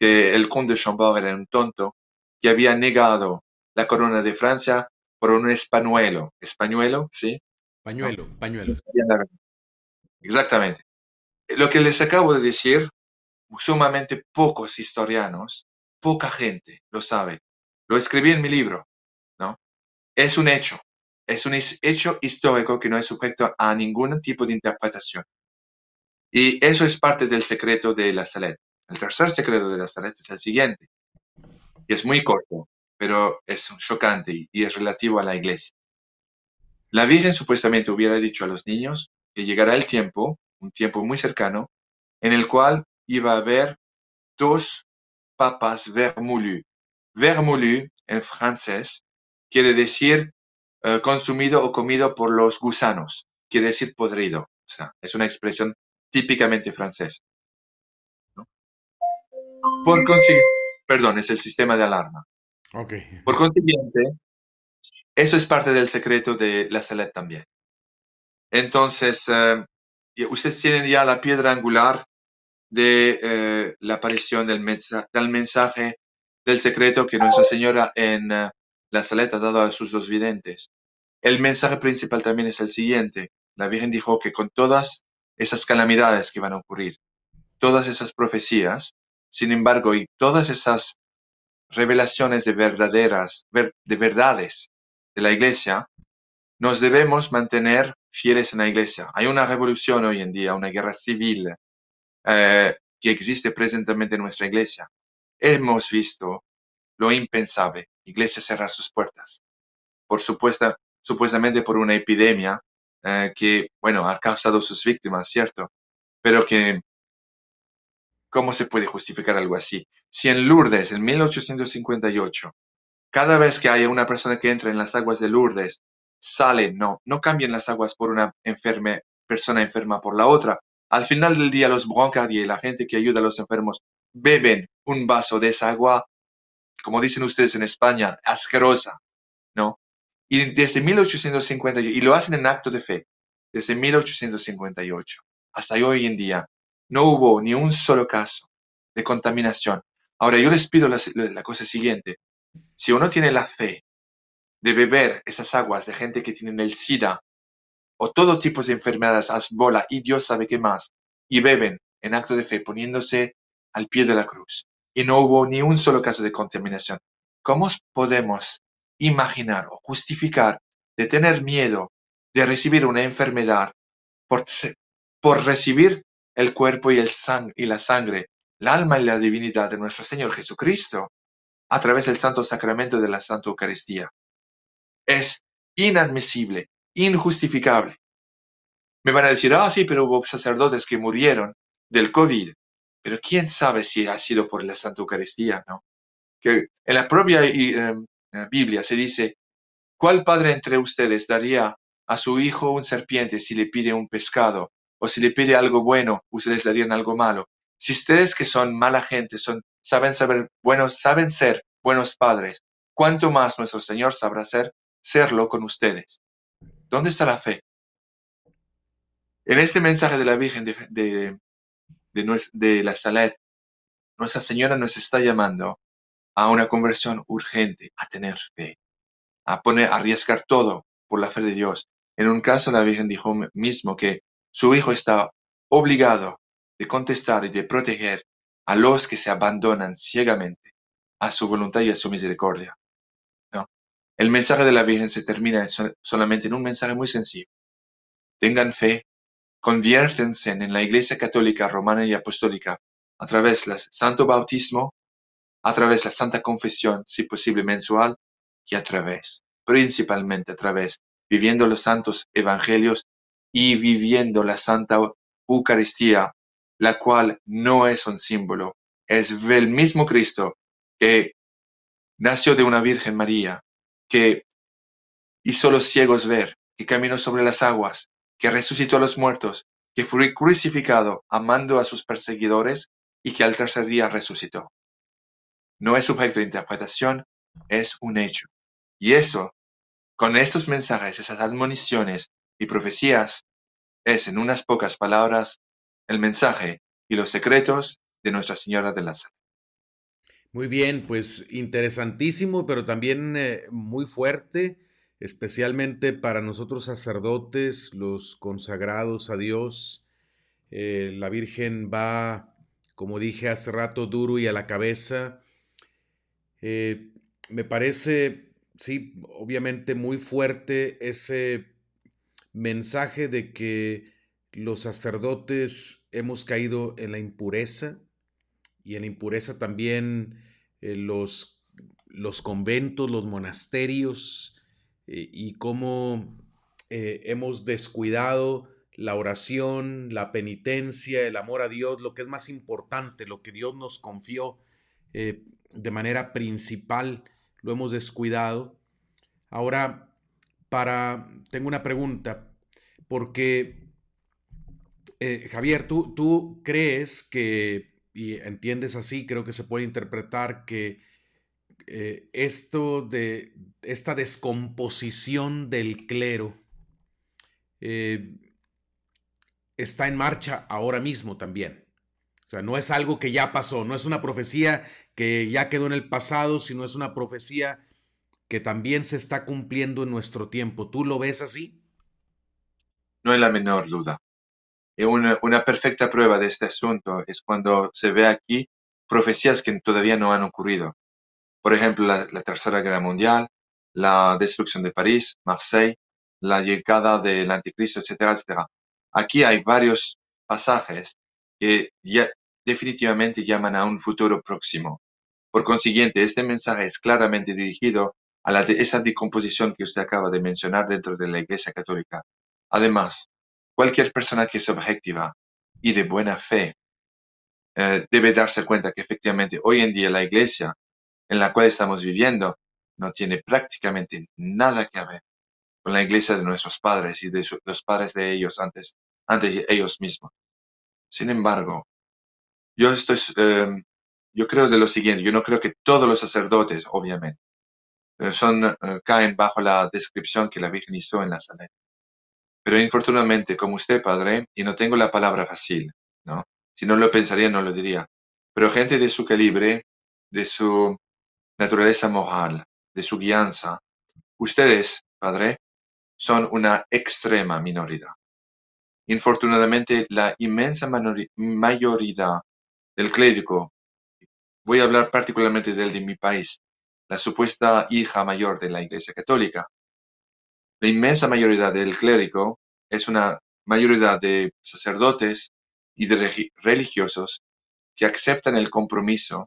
que el conde Chambord era un tonto, que había negado la corona de Francia por un españuelo. ¿Españuelo? ¿Sí? Pañuelo, Exactamente. Lo que les acabo de decir, sumamente pocos historianos, poca gente lo sabe. Lo escribí en mi libro, ¿no? Es un hecho, es un hecho histórico que no es sujeto a ningún tipo de interpretación. Y eso es parte del secreto de la Salet. El tercer secreto de la Salet es el siguiente. Y es muy corto, pero es chocante y es relativo a la iglesia. La Virgen supuestamente hubiera dicho a los niños que llegará el tiempo, un tiempo muy cercano, en el cual iba a haber dos papas vermoulus. Vermoulus en francés quiere decir eh, consumido o comido por los gusanos, quiere decir podrido. O sea, es una expresión típicamente francés ¿no? Por consiguiente, perdón, es el sistema de alarma. Por consiguiente, eso es parte del secreto de la sala también. Entonces, eh, ustedes tienen ya la piedra angular de eh, la aparición del, mensaje, del mensaje del secreto que Nuestra Señora en eh, la Salette ha dado a sus dos videntes. El mensaje principal también es el siguiente. La Virgen dijo que con todas esas calamidades que van a ocurrir, todas esas profecías, sin embargo, y todas esas revelaciones de verdaderas, de verdades de la Iglesia, nos debemos mantener fieles en la Iglesia. Hay una revolución hoy en día, una guerra civil eh, que existe presentemente en nuestra Iglesia. Hemos visto lo impensable. Iglesia cerrar sus puertas. Por supuesta, supuestamente por una epidemia eh, que, bueno, ha causado sus víctimas, ¿cierto? Pero que, ¿cómo se puede justificar algo así? Si en Lourdes, en 1858, cada vez que hay una persona que entra en las aguas de Lourdes, sale, no, no cambian las aguas por una enferme, persona enferma por la otra. Al final del día, los y la gente que ayuda a los enfermos, beben un vaso de esa agua, como dicen ustedes en España, asquerosa, ¿no? Y desde 1858, y lo hacen en acto de fe, desde 1858 hasta hoy en día, no hubo ni un solo caso de contaminación. Ahora yo les pido la, cosa siguiente. Si uno tiene la fe de beber esas aguas de gente que tienen el SIDA o todo tipo de enfermedades, asbola y Dios sabe qué más, y beben en acto de fe poniéndose al pie de la cruz. Y no hubo ni un solo caso de contaminación. ¿Cómo podemos imaginar o justificar de tener miedo de recibir una enfermedad por, por recibir el cuerpo y, el y la sangre, el alma y la divinidad de nuestro Señor Jesucristo a través del Santo Sacramento de la Santa Eucaristía. Es inadmisible, injustificable. Me van a decir, ah, sí, pero hubo sacerdotes que murieron del COVID. Pero quién sabe si ha sido por la Santa Eucaristía, ¿no? Que en la propia em, la Biblia se dice, ¿cuál padre entre ustedes daría a su hijo un serpiente si le pide un pescado? O si le pide algo bueno, ustedes darían algo malo. Si ustedes que son mala gente son, saben, saber, buenos, saben ser buenos padres, ¿cuánto más nuestro Señor sabrá ser, serlo con ustedes? ¿Dónde está la fe? En este mensaje de la Virgen de, de, la Salet, Nuestra Señora nos está llamando a una conversión urgente, a tener fe, a poner, a arriesgar todo por la fe de Dios. En un caso, la Virgen dijo mismo que su hijo está obligado de contestar y de proteger a los que se abandonan ciegamente a su voluntad y a su misericordia. El mensaje de la Virgen se termina solamente en un mensaje muy sencillo. Tengan fe, conviértense en la Iglesia Católica Romana y Apostólica a través del Santo Bautismo a través de la Santa Confesión, si posible mensual, y a través, principalmente a través, viviendo los santos evangelios y viviendo la Santa Eucaristía, la cual no es un símbolo, es el mismo Cristo que nació de una Virgen María, que hizo los ciegos ver, que caminó sobre las aguas, que resucitó a los muertos, que fue crucificado amando a sus perseguidores y que al tercer día resucitó no es sujeto de interpretación, es un hecho. Y eso, con estos mensajes, esas admoniciones y profecías, es en unas pocas palabras el mensaje y los secretos de Nuestra Señora de la Salud. Muy bien, pues interesantísimo, pero también eh, muy fuerte, especialmente para nosotros sacerdotes, los consagrados a Dios. Eh, la Virgen va, como dije hace rato, duro y a la cabeza eh, me parece, sí, obviamente muy fuerte ese mensaje de que los sacerdotes hemos caído en la impureza y en la impureza también eh, los, los, conventos, los monasterios eh, y cómo hemos descuidado la oración, la penitencia, el amor a Dios, lo que es más importante, lo que Dios nos confió de manera principal, lo hemos descuidado. Ahora, para, tengo una pregunta, porque eh, Javier, ¿tú, tú crees que, y entiendes así, creo que se puede interpretar que eh, esto de esta descomposición del clero eh, está en marcha ahora mismo también. O sea, no es algo que ya pasó, no es una profecía que ya quedó en el pasado, sino es una profecía que también se está cumpliendo en nuestro tiempo. ¿Tú lo ves así? No hay la menor duda. Eh, una, una perfecta prueba de este asunto es cuando se ve aquí profecías que todavía no han ocurrido. Por ejemplo, la, la Tercera Guerra Mundial, la destrucción de París, Marseille, la llegada del anticristo, etcétera, etcétera. Aquí hay varios pasajes que ya definitivamente llaman a un futuro próximo. Por consiguiente, este mensaje es claramente dirigido a la esa decomposición que usted acaba de mencionar dentro de la Iglesia Católica. Además, cualquier persona que es objetiva y de buena fe eh, debe darse cuenta que efectivamente hoy en día la Iglesia en la cual estamos viviendo no tiene prácticamente nada que ver con la Iglesia de nuestros padres y de los padres de ellos antes, antes de ellos mismos. Sin embargo, yo estoy eh, yo creo de lo siguiente, yo no creo que todos los sacerdotes, obviamente, eh, son, eh, caen bajo la descripción que la Virgen hizo en la sala. Pero infortunadamente, como usted, padre, y no tengo la palabra fácil, ¿no? Si no lo pensaría, no lo diría. Pero gente de su calibre, de su naturaleza moral, de su guianza, ustedes, padre, son una extrema minoría. Infortunadamente, la inmensa mayoría del clérigo Voy a hablar particularmente del de mi país, la supuesta hija mayor de la Iglesia Católica. La inmensa mayoría del clérigo es una mayoría de sacerdotes y de religiosos que aceptan el compromiso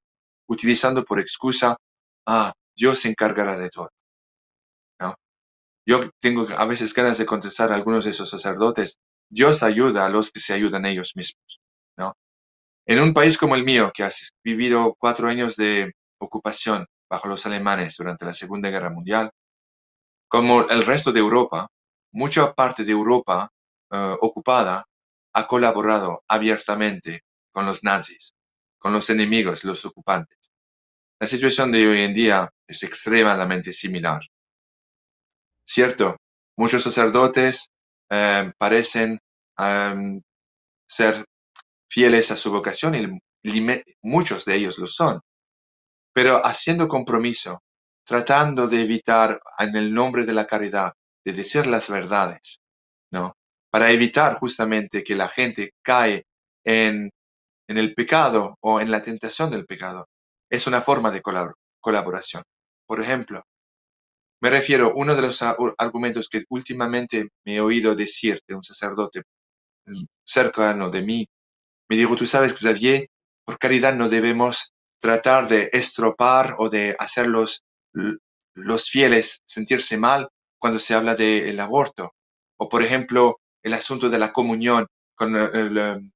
utilizando por excusa, ah, Dios se encargará de todo. Yo tengo a veces ganas de contestar a algunos de esos sacerdotes, Dios ayuda a los que se ayudan ellos mismos. En un país como el mío, que ha vivido cuatro años de ocupación bajo los alemanes durante la Segunda Guerra Mundial, como el resto de Europa, mucha parte de Europa eh, ocupada ha colaborado abiertamente con los nazis, con los enemigos, los ocupantes. La situación de hoy en día es extremadamente similar. Cierto, muchos sacerdotes eh, parecen em, ser fieles a su vocación y muchos de ellos lo son, pero haciendo compromiso, tratando de evitar en el nombre de la caridad de decir las verdades, ¿no? Para evitar justamente que la gente cae en, el pecado o en la tentación del pecado. Es una forma de colaboración. Por ejemplo, me refiero, a uno de los argumentos que últimamente me he oído decir de un sacerdote mm, cercano de mí me dijo, tú sabes, Xavier, por caridad no debemos tratar de estropar o de hacer los, fieles sentirse mal cuando se habla del aborto. O, por ejemplo, el asunto de la comunión con el, em,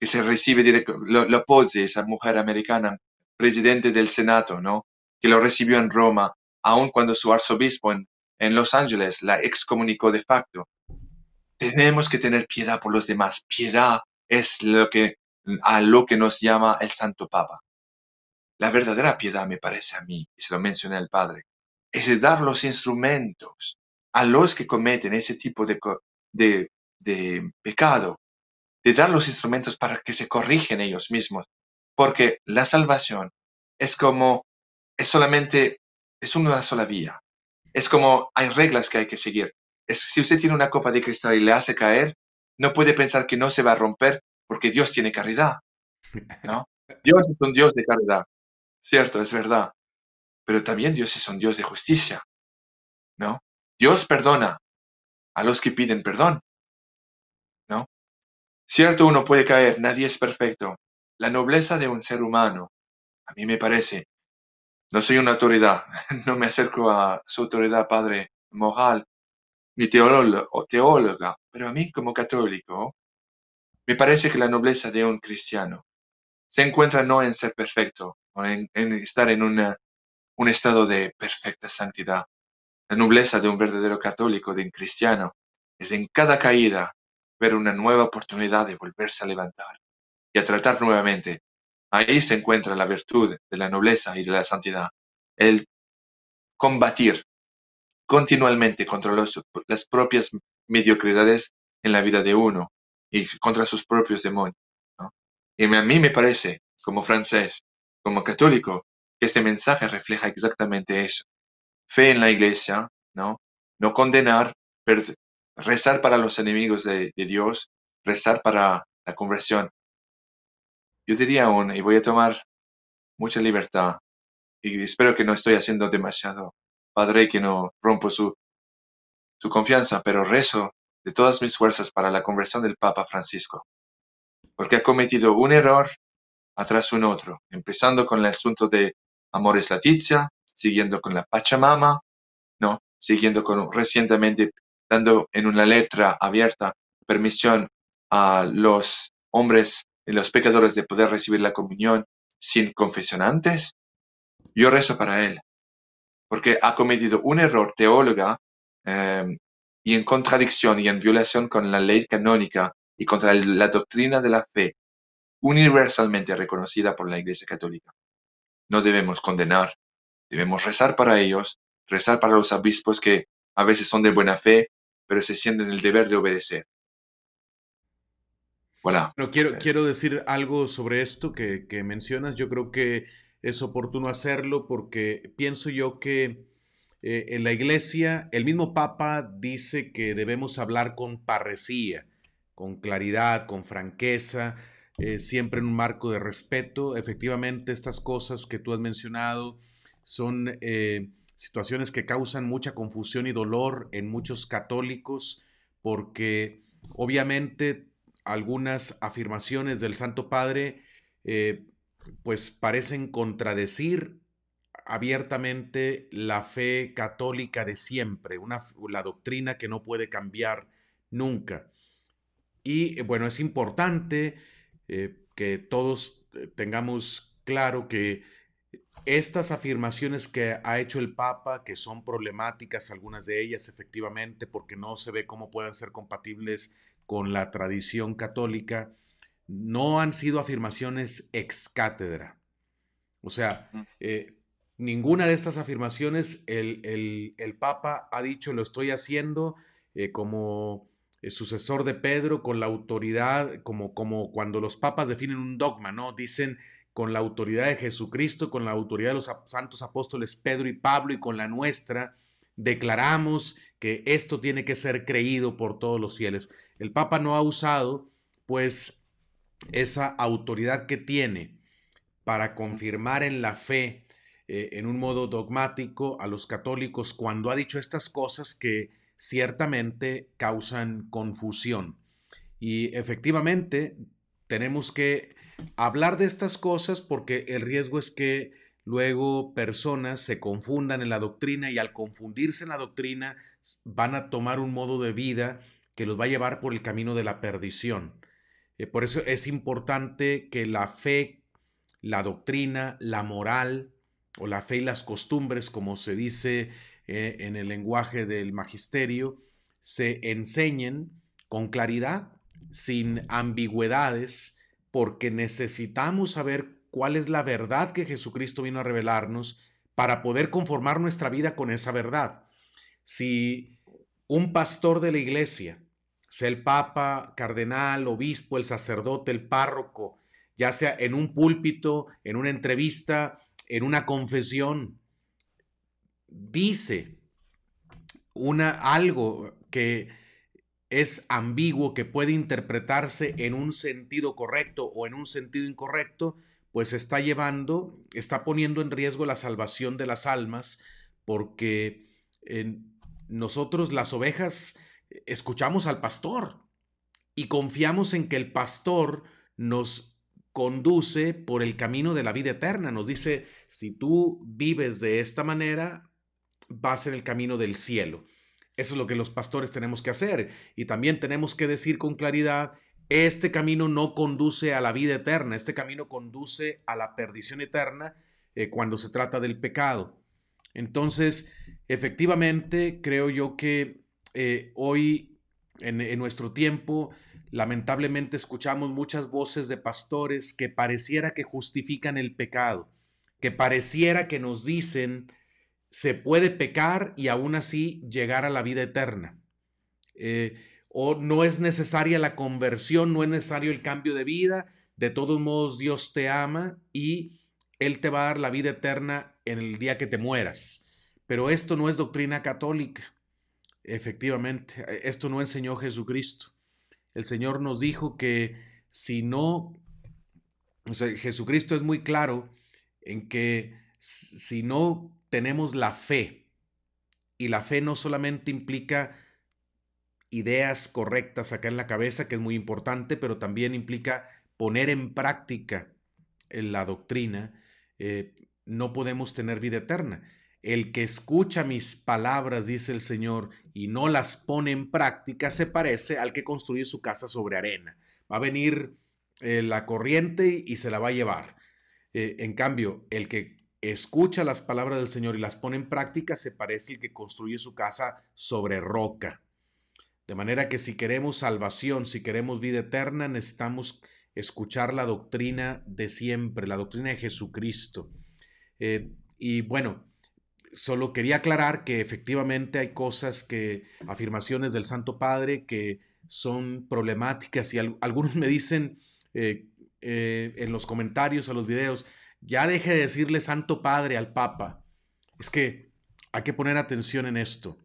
que se recibe directo, la Pozzi, esa mujer americana, presidente del Senado, ¿no? Que lo recibió en Roma, aun cuando su arzobispo en Los Ángeles la excomunicó de facto. Tenemos que tener piedad por los demás, piedad es lo que, a lo que nos llama el Santo Papa. La verdadera piedad, me parece a mí, y se lo mencioné el Padre, es dar los instrumentos a los que cometen ese tipo de, de pecado, de dar los instrumentos para que se corrigen ellos mismos, porque la salvación es como, es solamente, es una sola vía, es como hay reglas que hay que seguir. Es, si usted tiene una copa de cristal y le hace caer, no puede pensar que no se va a romper porque Dios tiene caridad. (laughs) ¿no? Dios es un Dios de caridad, cierto, es verdad. Pero también Dios es un Dios de justicia. ¿no? Dios perdona a los que piden perdón. ¿no? Cierto, uno puede caer, nadie es perfecto. La nobleza de un ser humano, a mí me parece, no soy una autoridad, (laughs) no me acerco a su autoridad, padre moral, ni teólogo o teóloga, pero a mí como católico me parece que la nobleza de un cristiano se encuentra no en ser perfecto o en, estar en un estado de perfecta santidad. La nobleza de un verdadero católico, de un cristiano, es en cada caída ver una nueva oportunidad de volverse a levantar y a tratar nuevamente. Ahí se encuentra la virtud de la nobleza y de la santidad, el combatir continuamente contra las propias mediocridades en la vida de uno y contra sus propios demonios. Y a mí me parece, como francés, como católico, que este mensaje refleja exactamente eso. Fe en la iglesia, ¿no? No condenar, rezar para los enemigos de, de Dios, rezar para la conversión. Yo diría aún, y voy a tomar mucha libertad, y espero que no estoy haciendo demasiado Padre, que no rompo su, confianza, pero rezo de todas mis fuerzas para la conversión del Papa Francisco, porque ha cometido un error atrás un otro, empezando con el asunto de Amores Leticia, siguiendo con la Pachamama, ¿no? siguiendo con recientemente dando en una letra abierta permisión a los hombres y los pecadores de poder recibir la comunión sin confesionantes. Yo rezo para él, porque ha cometido un error teóloga em, y en contradicción y en violación con la ley canónica y contra la doctrina de la fe universalmente reconocida por la Iglesia Católica. No debemos condenar, debemos rezar para ellos, rezar para los obispos que a veces son de buena fe, pero se sienten el deber de obedecer. Hola. No quiero, eh. quiero decir algo sobre esto que mencionas. Yo creo que es oportuno hacerlo porque pienso yo que eh, en la iglesia el mismo Papa dice que debemos hablar con parresía, con claridad, con franqueza, eh, siempre en un marco de respeto. Efectivamente, estas cosas que tú has mencionado son eh, situaciones que causan mucha confusión y dolor en muchos católicos porque obviamente algunas afirmaciones del Santo Padre pues parecen contradecir abiertamente la fe católica de siempre, una, la doctrina que no puede cambiar nunca. Y bueno, es importante eh, que todos eh, tengamos claro que estas afirmaciones que ha hecho el Papa, que son problemáticas algunas de ellas efectivamente, porque no se ve cómo puedan ser compatibles con la tradición católica, no han sido afirmaciones ex cátedra. O sea, eh, ninguna de estas afirmaciones el, el, Papa ha dicho lo estoy haciendo eh, como eh, sucesor de Pedro con la autoridad, como, como cuando los papas definen un dogma, ¿no? Dicen con la autoridad de Jesucristo, con la autoridad de los santos apóstoles Pedro y Pablo y con la nuestra, declaramos que esto tiene que ser creído por todos los fieles. El Papa no ha usado, pues, esa autoridad que tiene para confirmar en la fe, eh, en un modo dogmático, a los católicos cuando ha dicho estas cosas que ciertamente causan confusión. Y efectivamente, tenemos que hablar de estas cosas porque el riesgo es que luego personas se confundan en la doctrina y al confundirse en la doctrina van a tomar un modo de vida que los va a llevar por el camino de la perdición. Eh, por eso es importante que la fe, la doctrina, la moral o la fe y las costumbres, como se dice eh, en el lenguaje del magisterio, se enseñen con claridad, sin ambigüedades, porque necesitamos saber cuál es la verdad que Jesucristo vino a revelarnos para poder conformar nuestra vida con esa verdad. Si un pastor de la iglesia sea el papa, cardenal, obispo, el sacerdote, el párroco, ya sea en un púlpito, en una entrevista, en una confesión, dice una, algo que es ambiguo, que puede interpretarse en un sentido correcto o en un sentido incorrecto, pues está llevando, está poniendo en riesgo la salvación de las almas, porque nosotros las ovejas escuchamos al pastor y confiamos en que el pastor nos conduce por el camino de la vida eterna. Nos dice, si tú vives de esta manera, va a ser el camino del cielo. Eso es lo que los pastores tenemos que hacer. Y también tenemos que decir con claridad, este camino no conduce a la vida eterna, este camino conduce a la perdición eterna eh, cuando se trata del pecado. Entonces, efectivamente, creo yo que eh, hoy en, nuestro tiempo lamentablemente escuchamos muchas voces de pastores que pareciera que justifican el pecado, que pareciera que nos dicen se puede pecar y aún así llegar a la vida eterna. Eh, o no es necesaria la conversión, no es necesario el cambio de vida, de todos modos Dios te ama y Él te va a dar la vida eterna en el día que te mueras. Pero esto no es doctrina católica. Efectivamente, e, esto no enseñó Jesucristo. El Señor nos dijo que si no, o sea, Jesucristo es muy claro en que si no tenemos la fe, y la fe no solamente implica ideas correctas acá en la cabeza, que es muy importante, pero también implica poner en práctica eh, la doctrina, eh, no podemos tener vida eterna. El que escucha mis palabras, dice el Señor, y no las pone en práctica, se parece al que construye su casa sobre arena. Va a venir eh, la corriente y se la va a llevar. Eh, en cambio, el que escucha las palabras del Señor y las pone en práctica, se parece al que construye su casa sobre roca. De manera que si queremos salvación, si queremos vida eterna, necesitamos escuchar la doctrina de siempre, la doctrina de Jesucristo. Eh, y bueno, solo quería aclarar que efectivamente hay cosas que, afirmaciones del Santo Padre que son problemáticas y algunos me dicen eh, eh, en los comentarios a los videos, ya deje de decirle Santo Padre al Papa. Es que hay que poner atención en esto.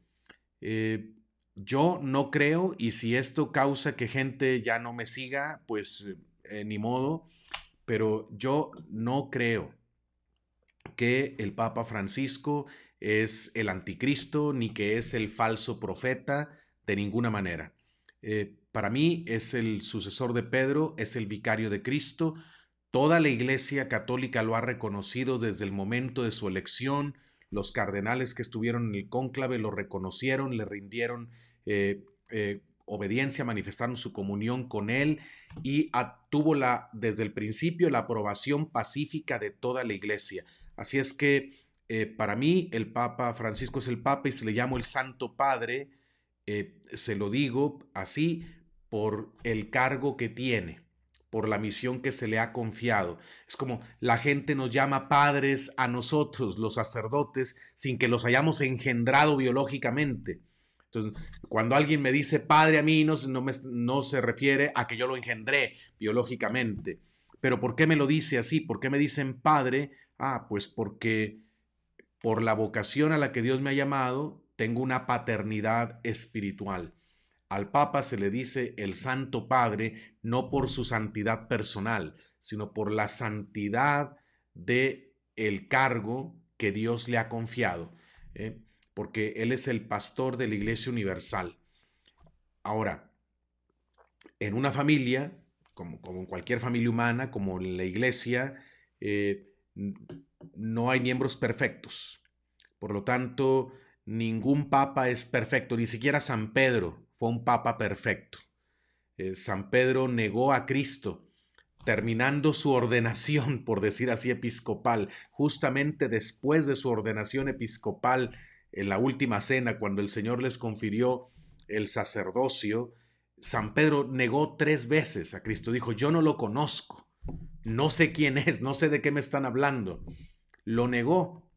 Eh, yo no creo y si esto causa que gente ya no me siga, pues ni modo, pero yo no creo que el Papa Francisco es el anticristo ni que es el falso profeta de ninguna manera. Eh, para mí es el sucesor de Pedro, es el vicario de Cristo. Toda la Iglesia católica lo ha reconocido desde el momento de su elección. Los cardenales que estuvieron en el cónclave lo reconocieron, le rindieron eh, eh, obediencia, manifestaron su comunión con él y tuvo la, desde el principio la aprobación pacífica de toda la Iglesia. Así es que eh, para mí el Papa Francisco es el Papa y se le llamo el Santo Padre, eh, se lo digo así por el cargo que tiene, por la misión que se le ha confiado. Es como la gente nos llama padres a nosotros, los sacerdotes, sin que los hayamos engendrado biológicamente. Entonces, cuando alguien me dice padre a mí, no se refiere a que yo lo engendré biológicamente. Pero ¿por qué me lo dice así? ¿Por qué me dicen padre? Ah, pues porque por la vocación a la que Dios me ha llamado, tengo una paternidad espiritual. Al Papa se le dice el Santo Padre no por su santidad personal, sino por la santidad de el cargo que Dios le ha confiado, ¿eh? porque él es el pastor de la Iglesia Universal. Ahora, en una familia, como, como en cualquier familia humana, como en la Iglesia, eh, no hay miembros perfectos. Por lo tanto, ningún papa es perfecto, ni siquiera San Pedro fue un papa perfecto. Eh, San Pedro negó a Cristo, terminando su ordenación, (laughs) por decir así, episcopal, justamente después de su ordenación episcopal en la última cena, cuando el Señor les confirió el sacerdocio, San Pedro negó tres veces a Cristo, dijo, yo no lo conozco no sé quién es, no sé de qué me están hablando. Lo negó.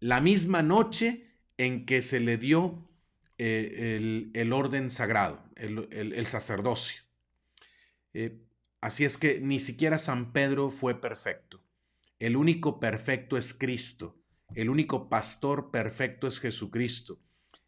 La misma noche en que se le dio eh, el, orden sagrado, el, sacerdocio. Eh, así es que ni siquiera San Pedro fue perfecto. El único perfecto es Cristo. El único pastor perfecto es Jesucristo.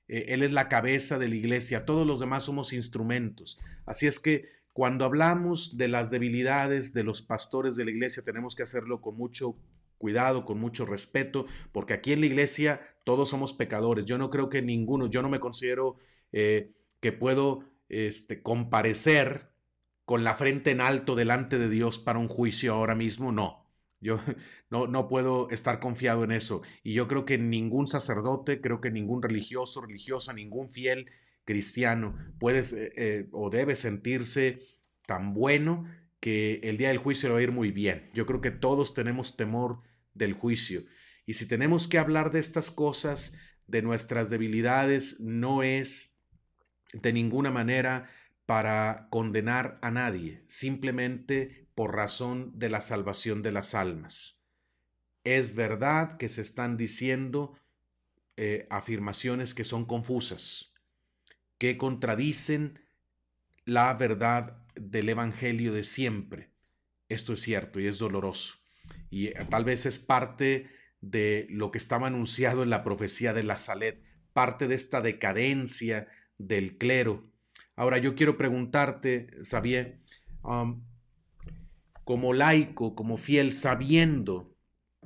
Eh, él es la cabeza de la iglesia. Todos los demás somos instrumentos. Así es que cuando hablamos de las debilidades de los pastores de la iglesia, tenemos que hacerlo con mucho cuidado, con mucho respeto, porque aquí en la iglesia todos somos pecadores. Yo no creo que ninguno, yo no me considero eh, que puedo este, comparecer con la frente en alto delante de Dios para un juicio ahora mismo, no. Yo (laughs) no, no puedo estar confiado en eso. Y yo creo que ningún sacerdote, creo que ningún religioso, religiosa, ningún fiel cristiano, puedes eh, eh, o debe sentirse tan bueno que el día del juicio va a ir muy bien. Yo creo que todos tenemos temor del juicio. Y si tenemos que hablar de estas cosas, de nuestras debilidades, no es de ninguna manera para condenar a nadie, simplemente por razón de la salvación de las almas. Es verdad que se están diciendo eh, afirmaciones que son confusas, que contradicen la verdad del Evangelio de siempre. Esto es cierto y es doloroso. Y eh, tal vez es parte de lo que estaba anunciado en la profecía de la Salet, parte de esta decadencia del clero. Ahora yo quiero preguntarte, Xavier, um, como laico, como fiel, sabiendo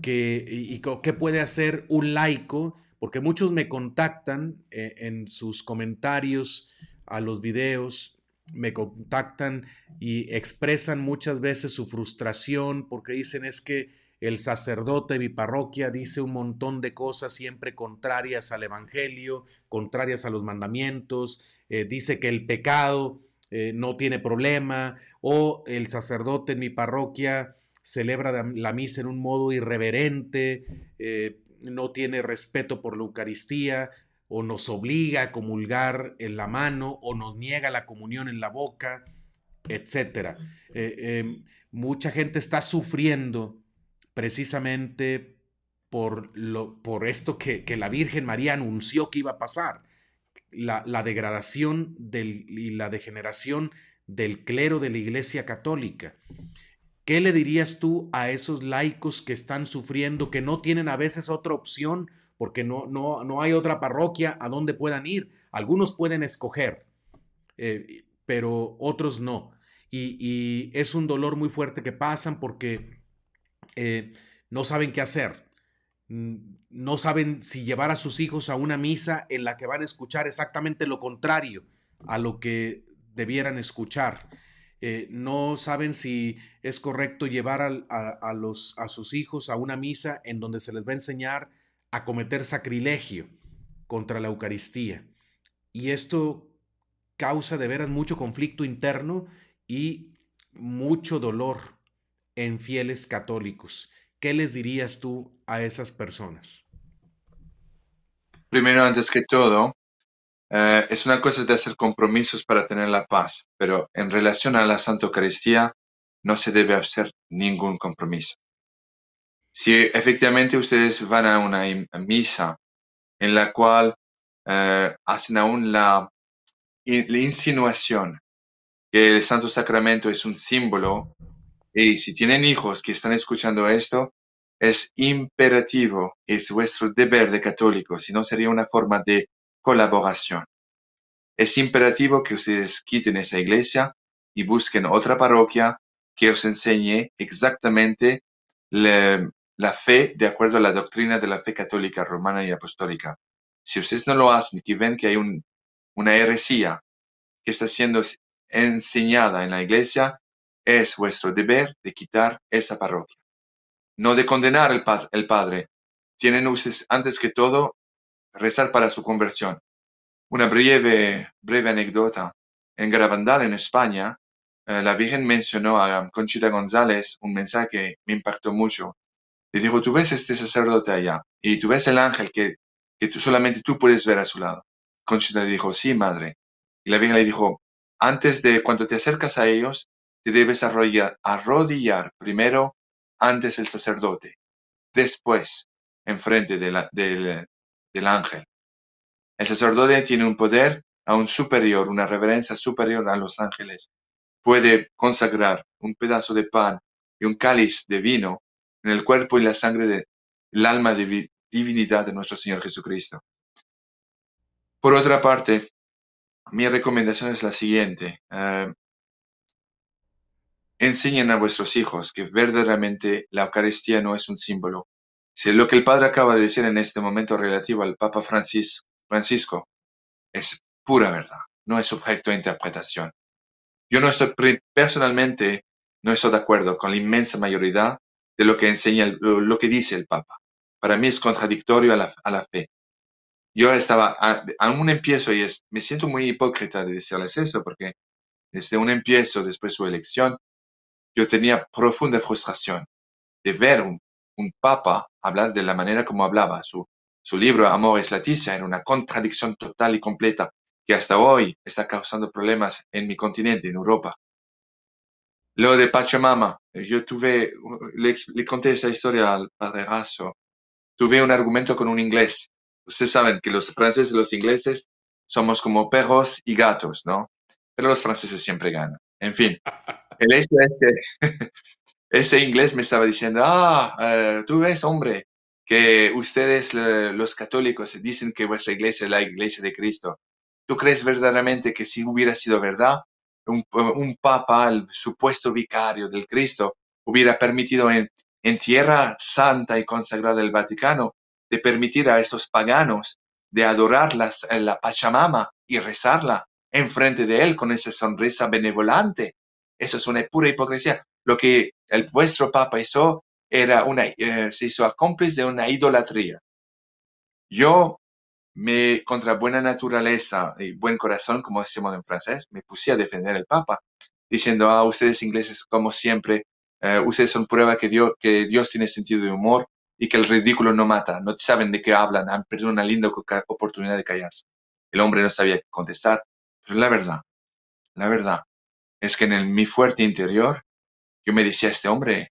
que, y, qué puede hacer un laico porque muchos me contactan eh, en sus comentarios a los videos, me contactan y expresan muchas veces su frustración porque dicen es que el sacerdote de mi parroquia dice un montón de cosas siempre contrarias al Evangelio, contrarias a los mandamientos, eh, dice que el pecado eh, no tiene problema, o el sacerdote en mi parroquia celebra la misa en un modo irreverente, no tiene respeto por la Eucaristía, o nos obliga a comulgar en la mano, o nos niega la comunión en la boca, etc. Eh, em, mucha gente está sufriendo precisamente por, lo, por esto que, la Virgen María anunció que iba a pasar, la, degradación del, y la degeneración del clero de la Iglesia Católica. ¿Qué le dirías tú a esos laicos que están sufriendo, que no tienen a veces otra opción, porque no, no, no hay otra parroquia a donde puedan ir? Algunos pueden escoger, eh, pero otros no. Y, es un dolor muy fuerte que pasan porque eh, no saben qué hacer. No saben si llevar a sus hijos a una misa en la que van a escuchar exactamente lo contrario a lo que debieran escuchar. Eh, no saben si es correcto llevar a sus hijos a una misa en donde se les va a enseñar a cometer sacrilegio contra la Eucaristía. Y esto causa de veras mucho conflicto interno y mucho dolor en fieles católicos. ¿Qué les dirías tú a esas personas? Primero, antes que todo, eh, es una cosa de hacer compromisos para tener la paz, pero en relación a la Santa Eucaristía no se debe hacer ningún compromiso. Si efectivamente ustedes van a una misa en la cual eh, hacen aún la insinuación que el Santo Sacramento es un símbolo, y si tienen hijos que están escuchando esto, es imperativo, es vuestro deber de católico, si no sería una forma de colaboración. Es imperativo que ustedes quiten esa iglesia y busquen otra parroquia que os enseñe exactamente la fe de acuerdo a la doctrina de la fe católica romana y apostólica. Si ustedes no lo hacen y ven que hay una heresía que está siendo enseñada en la iglesia, es vuestro deber de quitar esa parroquia. No de condenar el, el padre. Tienen ustedes, antes que todo, rezar para su conversión. Una breve, breve anécdota. En Garabandal, en España, eh, la Virgen mencionó a Conchita González un mensaje que me impactó mucho. Le dijo, tú ves este sacerdote allá y tú ves el ángel que, solamente tú puedes ver a su lado. Conchita le dijo, sí, madre. Y la Virgen le dijo, antes de cuando te acercas a ellos, te debes arrodillar, primero antes del sacerdote, después enfrente de la, del, del ángel. El sacerdote tiene un poder aún superior, una reverencia superior a los ángeles. Puede consagrar un pedazo de pan y un cáliz de vino en el cuerpo y la sangre del alma de divinidad de nuestro Señor Jesucristo. Por otra parte, mi recomendación es la siguiente. Eh, enseñen a vuestros hijos que verdaderamente la Eucaristía no es un símbolo, si lo que el padre acaba de decir en este momento relativo al Papa Francisco es pura verdad, no es objeto a interpretación. Yo no estoy personalmente no estoy de acuerdo con la inmensa mayoría de lo que enseña lo que dice el Papa. Para mí es contradictorio a la, fe. Yo estaba a, un empiezo y es, me siento muy hipócrita de decirles esto porque desde un empiezo, después de su elección, yo tenía profunda frustración de ver un un papa hablar de la manera como hablaba. Su, su libro la tiza en una contradicción total y completa que hasta hoy está causando problemas en mi continente, en Europa. Lo de Pachamama, eh, yo tuve, uh, le, conté esa historia al padre Raso. Tuve un argumento con un inglés. Ustedes saben que los franceses y los ingleses somos como perros y gatos, ¿no? Pero los franceses siempre ganan. En fin, el hecho es que (laughs) ese inglés me estaba diciendo, ah, eh, tú ves, hombre, que ustedes eh, los católicos dicen que vuestra iglesia es la iglesia de Cristo. ¿Tú crees verdaderamente que si hubiera sido verdad, un, papa, el supuesto vicario del Cristo, hubiera permitido en, tierra santa y consagrada del Vaticano de permitir a estos paganos de adorar eh, la Pachamama y rezarla enfrente de él con esa sonrisa benevolente? Eso es una pura hipocresía. Lo que el vuestro Papa hizo era una, eh, se hizo cómplice de una idolatría. Yo me, contra buena naturaleza y buen corazón, como decimos en francés, me puse a defender al Papa, diciendo, a ah, ustedes ingleses, como siempre, eh, ustedes son prueba que Dios, que Dios tiene sentido de humor y que el ridículo no mata, no saben de qué hablan, han perdido una linda oportunidad de callarse. El hombre no sabía qué contestar, pero la verdad, la verdad es que en el, mi fuerte interior yo me decía, este hombre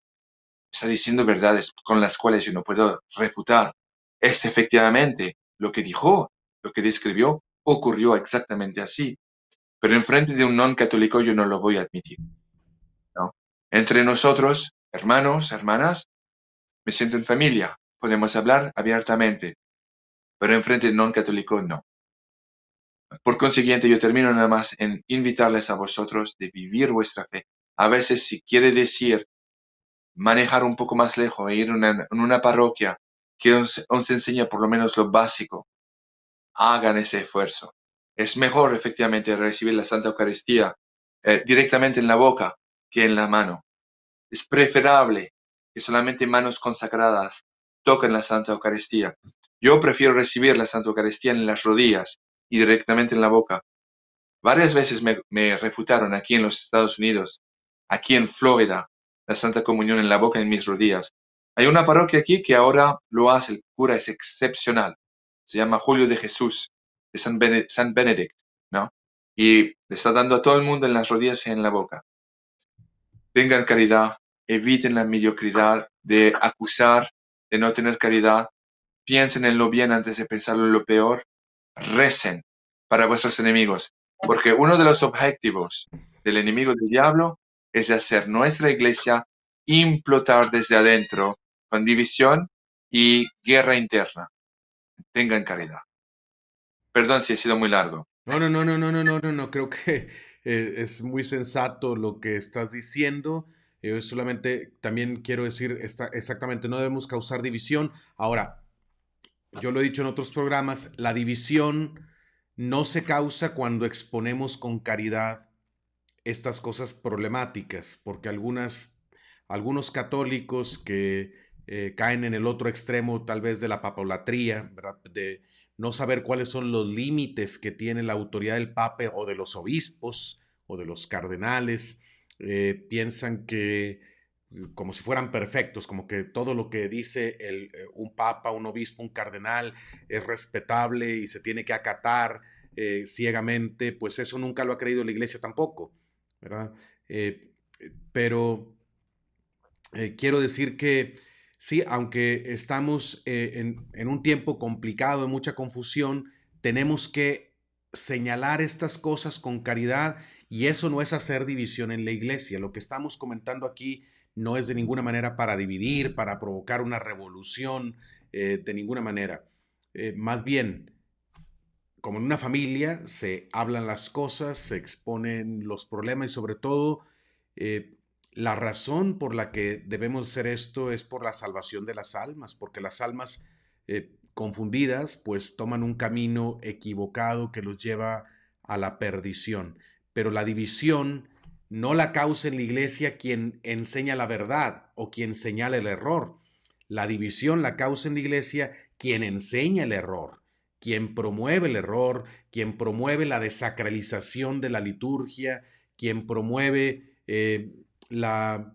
está diciendo verdades con las cuales yo no puedo refutar. Es efectivamente lo que dijo, lo que describió, ocurrió exactamente así. Pero enfrente de un non católico yo no lo voy a admitir. Entre nosotros, hermanos, hermanas, me siento en familia, podemos hablar abiertamente, pero enfrente de un non católico no. Por consiguiente, yo termino nada más en invitarles a vosotros de vivir vuestra fe a veces si quiere decir manejar un poco más lejos e ir en una, parroquia que os, enseña por lo menos lo básico, hagan ese esfuerzo. Es mejor efectivamente recibir la Santa Eucaristía eh, directamente en la boca que en la mano. Es preferable que solamente manos consagradas toquen la Santa Eucaristía. Yo prefiero recibir la Santa Eucaristía en las rodillas y directamente en la boca. Varias veces me refutaron aquí en los Estados Unidos aquí en Florida, la Santa Comunión en la boca en mis rodillas. Hay una parroquia aquí que ahora lo hace, el cura es excepcional. Se llama Julio de Jesús, de San, San Benedict, ¿no? Y le está dando a todo el mundo en las rodillas y en la boca. Tengan caridad, eviten la mediocridad de acusar, de no tener caridad. Piensen en lo bien antes de pensar en lo peor. Recen para vuestros enemigos, porque uno de los objetivos del enemigo del diablo es hacer nuestra iglesia implotar desde adentro con división y guerra interna. Tengan caridad. Perdón si he sido muy largo. No, no, no, no, no, no, no, no, no. Creo que eh, es muy sensato lo que estás diciendo. Yo eh, solamente también quiero decir está exactamente, no debemos causar división. Ahora, yo lo he dicho en otros programas, la división no se causa cuando exponemos con caridad estas cosas problemáticas, porque algunas, algunos católicos que eh, caen en el otro extremo tal vez de la papolatría, de no saber cuáles son los límites que tiene la autoridad del Papa o de los obispos o de los cardenales, eh, piensan que eh, como si fueran perfectos, como que todo lo que dice el, un papa, un obispo, un cardenal es respetable y se tiene que acatar ciegamente, pues eso nunca lo ha creído la iglesia tampoco. Eh, pero eh, quiero decir que sí, aunque estamos eh, en, en, un tiempo complicado, en mucha confusión, tenemos que señalar estas cosas con caridad y eso no es hacer división en la iglesia. Lo que estamos comentando aquí no es de ninguna manera para dividir, para provocar una revolución, de ninguna manera. más bien, como en una familia, se hablan las cosas, se exponen los problemas y sobre todo eh, la razón por la que debemos hacer esto es por la salvación de las almas, porque las almas eh, confundidas pues toman un camino equivocado que los lleva a la perdición. Pero la división no la causa en la iglesia quien enseña la verdad o quien señala el error. La división la causa en la iglesia quien enseña el error quien promueve el error, quien promueve la desacralización de la liturgia, quien promueve eh, la,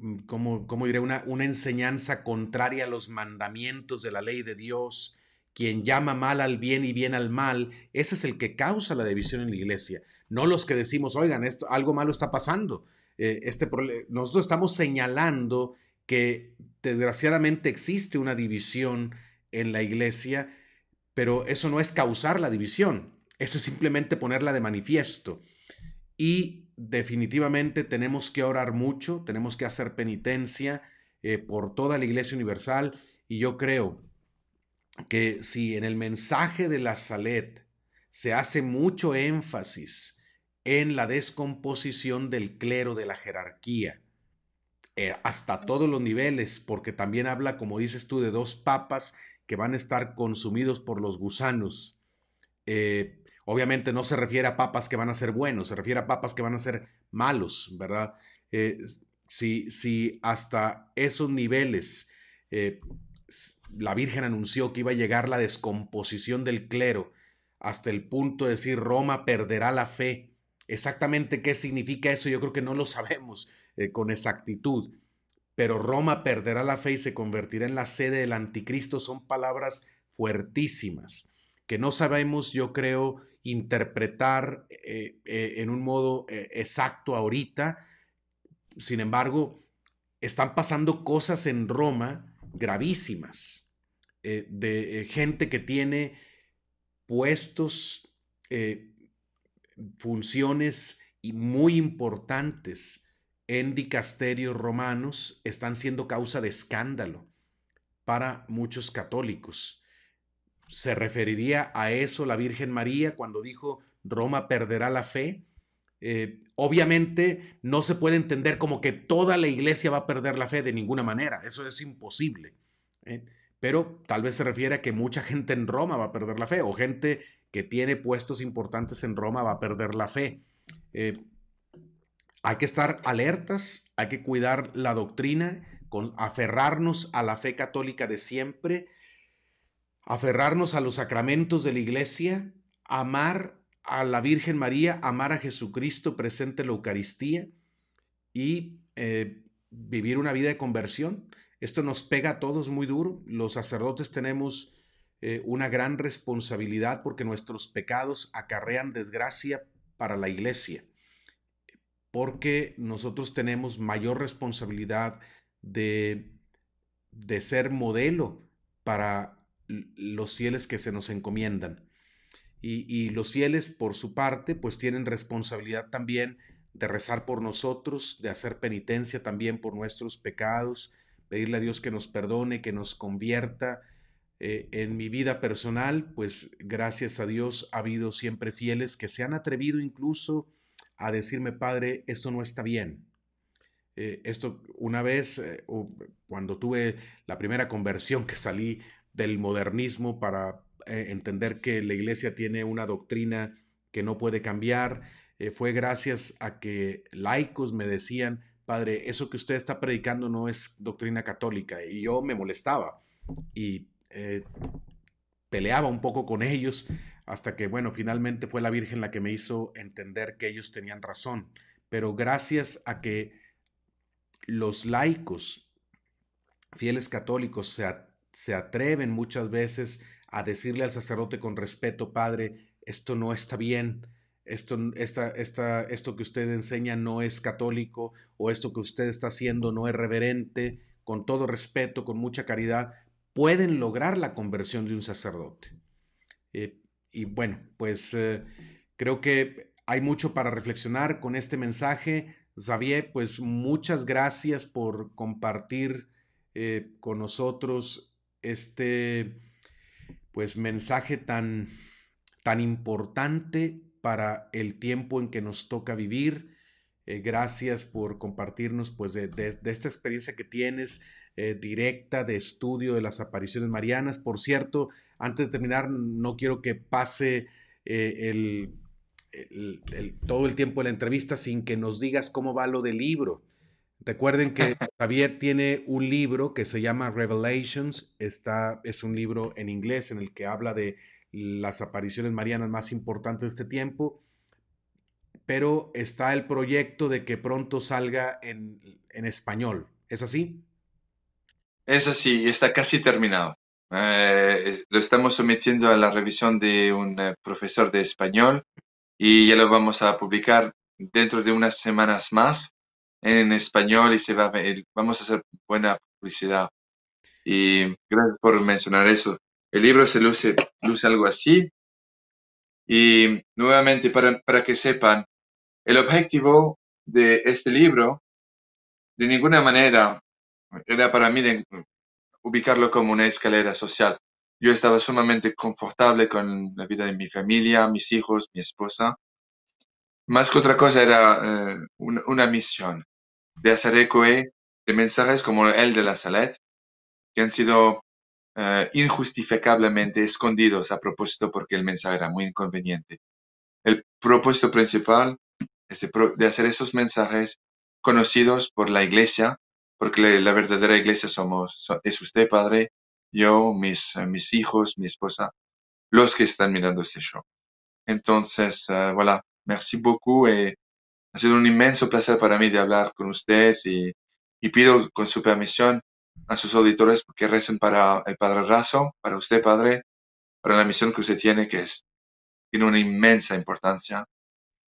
mm, diré? Una, enseñanza contraria a los mandamientos de la ley de Dios, quien llama mal al bien y bien al mal, ese es el que causa la división en la iglesia, no los que decimos, oigan, esto, algo malo está pasando. Eh, este nosotros estamos señalando que desgraciadamente existe una división en la iglesia, pero eso no es causar la división, eso es simplemente ponerla de manifiesto. Y definitivamente tenemos que orar mucho, tenemos que hacer penitencia eh, por toda la iglesia universal y yo creo que si en el mensaje de la Salet se hace mucho énfasis en la descomposición del clero, de la jerarquía, eh, hasta todos los niveles, porque también habla, como dices tú, de dos papas que van a estar consumidos por los gusanos. Eh, obviamente no se refiere a papas que van a ser buenos, se refiere a papas que van a ser malos, ¿verdad? Eh, si, hasta esos niveles eh, la Virgen anunció que iba a llegar la descomposición del clero, hasta el punto de decir Roma perderá la fe. Exactamente qué significa eso, yo creo que no lo sabemos con exactitud pero Roma perderá la fe y se convertirá en la sede del anticristo, son palabras fuertísimas que no sabemos, yo creo, interpretar eh, eh, en un modo eh, exacto ahorita. Sin embargo, están pasando cosas en Roma gravísimas de gente que tiene puestos, funciones muy importantes en dicasterios romanos están siendo causa de escándalo para muchos católicos. ¿Se referiría a eso la Virgen María cuando dijo Roma perderá la fe? Eh, obviamente no se puede entender como que toda la iglesia va a perder la fe de ninguna manera, eso es imposible. ¿eh? Pero tal vez se refiere a que mucha gente en Roma va a perder la fe o gente que tiene puestos importantes en Roma va a perder la fe. Eh, hay que estar alertas, hay que cuidar la doctrina, con, aferrarnos a la fe católica de siempre, aferrarnos a los sacramentos de la iglesia, amar a la Virgen María, amar a Jesucristo presente en la Eucaristía y eh, vivir una vida de conversión. Esto nos pega a todos muy duro. Los sacerdotes tenemos eh, una gran responsabilidad porque nuestros pecados acarrean desgracia para la iglesia porque nosotros tenemos mayor responsabilidad de, de ser modelo para los fieles que se nos encomiendan. Y, los fieles, por su parte, pues tienen responsabilidad también de rezar por nosotros, de hacer penitencia también por nuestros pecados, pedirle a Dios que nos perdone, que nos convierta. Eh, en mi vida personal, pues gracias a Dios ha habido siempre fieles que se han atrevido incluso a decirme, Padre, esto no está bien. Eh, esto, una vez, eh, cuando tuve la primera conversión que salí del modernismo para eh, entender que la iglesia tiene una doctrina que no puede cambiar, fue gracias a que laicos me decían, Padre, eso que usted está predicando no es doctrina católica. Y yo me molestaba y peleaba un poco con ellos hasta que, bueno, finalmente fue la Virgen la que me hizo entender que ellos tenían razón. Pero gracias a que los laicos, fieles católicos, se, atreven muchas veces a decirle al sacerdote con respeto, Padre, esto no está bien, esto, esto que usted enseña no es católico o esto que usted está haciendo no es reverente, con todo respeto, con mucha caridad, pueden lograr la conversión de un sacerdote. Eh, y bueno, pues eh, creo que hay mucho para reflexionar con este mensaje. Xavier, pues muchas gracias por compartir eh, con nosotros este pues mensaje tan, tan importante para el tiempo en que nos toca vivir. Eh, gracias por compartirnos pues de, esta experiencia que tienes directa de estudio de las apariciones marianas. Por cierto, antes de terminar, no quiero que pase eh, todo el tiempo de la entrevista sin que nos digas cómo va lo del libro. Recuerden que Javier (laughs) tiene un libro que se llama Revelations. Está, es un libro en inglés en el que habla de las apariciones marianas más importantes de este tiempo. Pero está el proyecto de que pronto salga en español. ¿Es así? Es así, está casi terminado. Eh, lo estamos sometiendo a la revisión de un eh, profesor de español y ya lo vamos a publicar dentro de unas semanas más en español y se va a ver, vamos a hacer buena publicidad. Y gracias por mencionar eso. El libro se luce, luce algo así. Y nuevamente, para, para que sepan, el objetivo de este libro de ninguna manera era para mí de ubicarlo como una escalera social. Yo estaba sumamente confortable con la vida de mi familia, mis hijos, mi esposa. Más que otra cosa era eh, una, misión de hacer eco de mensajes como el de la Salette, que han sido eh, injustificablemente escondidos a propósito porque el mensaje era muy inconveniente. El propósito principal es de hacer esos mensajes conocidos por la Iglesia porque la, verdadera iglesia somos, es usted, Padre, yo, mis, eh, mis hijos, mi esposa, los que están mirando este show. Entonces, eh, voilà, merci beaucoup eh, ha sido un inmenso placer para mí de hablar con usted y, pido con su permisión a sus auditores que recen para el Padre Razo, para usted, Padre, para la misión que usted tiene, que es, tiene una inmensa importancia,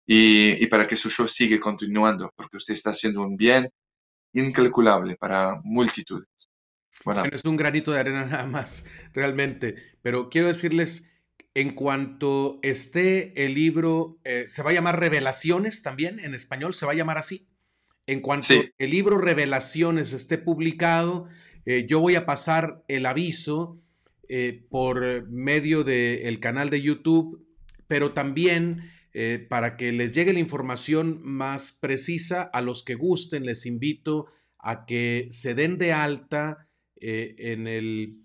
y, y para que su show siga continuando, porque usted está haciendo un bien incalculable para multitudes. Bueno. es un granito de arena (laughs) nada más, realmente. Pero quiero decirles, en cuanto esté el libro, eh, se va a llamar Revelaciones también, en español se va a llamar así. En cuanto el libro Revelaciones esté publicado, eh, yo voy a pasar el aviso eh, por medio del canal de YouTube, pero también eh, para que les llegue la información más precisa. A los que gusten, les invito a que se den de alta eh, en el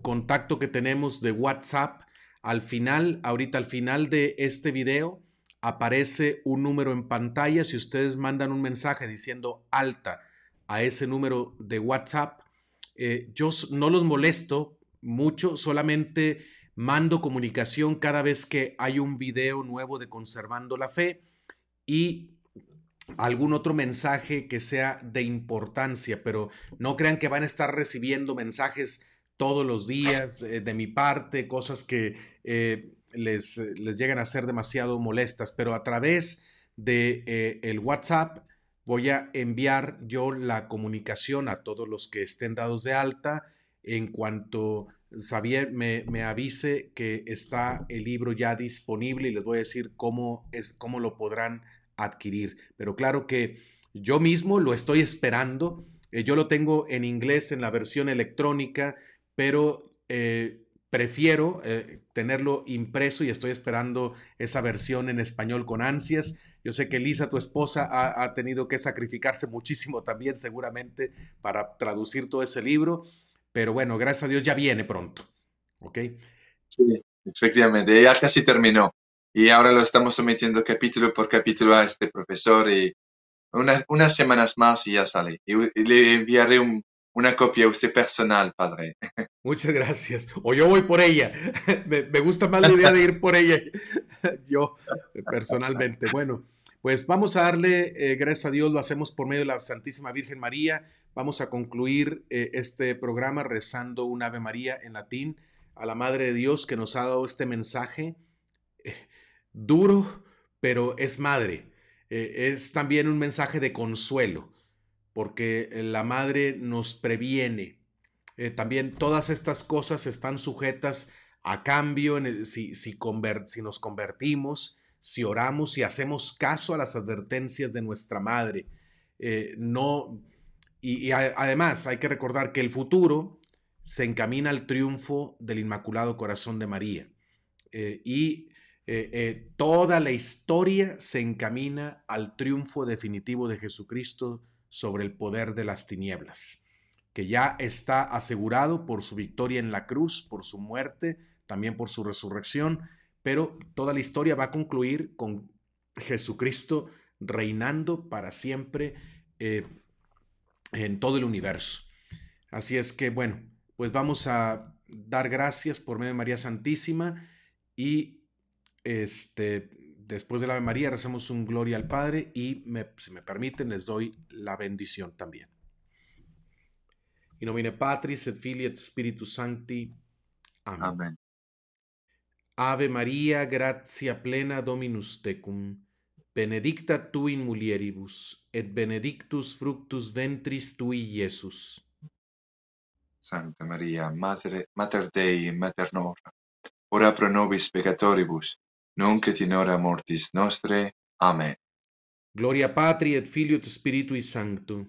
contacto que tenemos de WhatsApp. Al final, ahorita al final de este video, aparece un número en pantalla. Si ustedes mandan un mensaje diciendo alta a ese número de WhatsApp, eh, yo no los molesto mucho, solamente mando comunicación cada vez que hay un video nuevo de Conservando la Fe y algún otro mensaje que sea de importancia, pero no crean que van a estar recibiendo mensajes todos los días eh, de mi parte, cosas que eh, les, llegan a ser demasiado molestas, pero a través de eh, el WhatsApp voy a enviar yo la comunicación a todos los que estén dados de alta en cuanto Xavier me, avise que está el libro ya disponible y les voy a decir cómo, es, cómo lo podrán adquirir. Pero claro que yo mismo lo estoy esperando. Eh, yo lo tengo en inglés en la versión electrónica, pero eh, prefiero eh, tenerlo impreso y estoy esperando esa versión en español con ansias. Yo sé que Lisa, tu esposa, ha tenido que sacrificarse muchísimo también seguramente para traducir todo ese libro pero bueno, gracias a Dios ya viene pronto. ¿Ok? Sí, efectivamente, ya casi terminó. Y ahora lo estamos sometiendo capítulo por capítulo a este profesor y unas, semanas más y ya sale. Y, le enviaré una copia a usted personal, padre. (laughs) Muchas gracias. O yo voy por ella. (laughs) Me, me gusta más la idea de ir por ella (laughs) yo personalmente. Bueno, pues vamos a darle, eh, gracias a Dios, lo hacemos por medio de la Santísima Virgen María Vamos a concluir eh, este programa rezando un Ave María en latín a la Madre de Dios que nos ha dado este mensaje eh, duro, pero es madre. Eh, es también un mensaje de consuelo, porque la madre nos previene. también todas estas cosas están sujetas a cambio si, convert, si nos convertimos, si oramos, si hacemos caso a las advertencias de nuestra madre. no, y, además hay que recordar que el futuro se encamina al triunfo del Inmaculado Corazón de María. Eh, y eh, eh, toda la historia se encamina al triunfo definitivo de Jesucristo sobre el poder de las tinieblas, que ya está asegurado por su victoria en la cruz, por su muerte, también por su resurrección, pero toda la historia va a concluir con Jesucristo reinando para siempre en todo el universo. Así es que, bueno, pues vamos a dar gracias por medio de María Santísima y este, después de la Ave María rezamos un gloria al Padre y me, si me permiten les doy la bendición también. In nomine Patris et Filii et Spiritus Sancti. Amén. Ave María, gracia plena Dominus tecum. benedicta tu in mulieribus et benedictus fructus ventris tui Iesus. Santa Maria, Mater Dei, Mater Nora, ora pro nobis peccatoribus, nunc et in hora mortis nostre. Amen. Gloria Patri et Filio et Spiritui Sancto.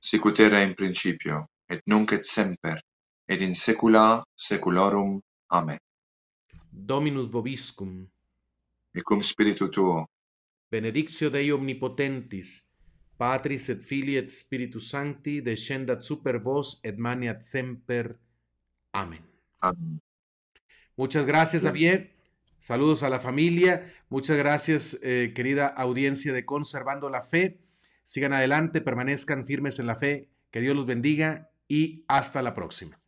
Sicut era in principio, et nunc et semper, et in saecula saeculorum. Amen. Dominus vobiscum. Et cum spiritu tuo, benedictio Dei omnipotentis, Patris et Filii et Spiritus Sancti, descendat super vos et maniat semper. Amén. Muchas gracias, Javier. Saludos a la familia. Muchas gracias, eh, querida audiencia de Conservando la Fe. Sigan adelante, permanezcan firmes en la fe. Que Dios los bendiga y hasta la próxima.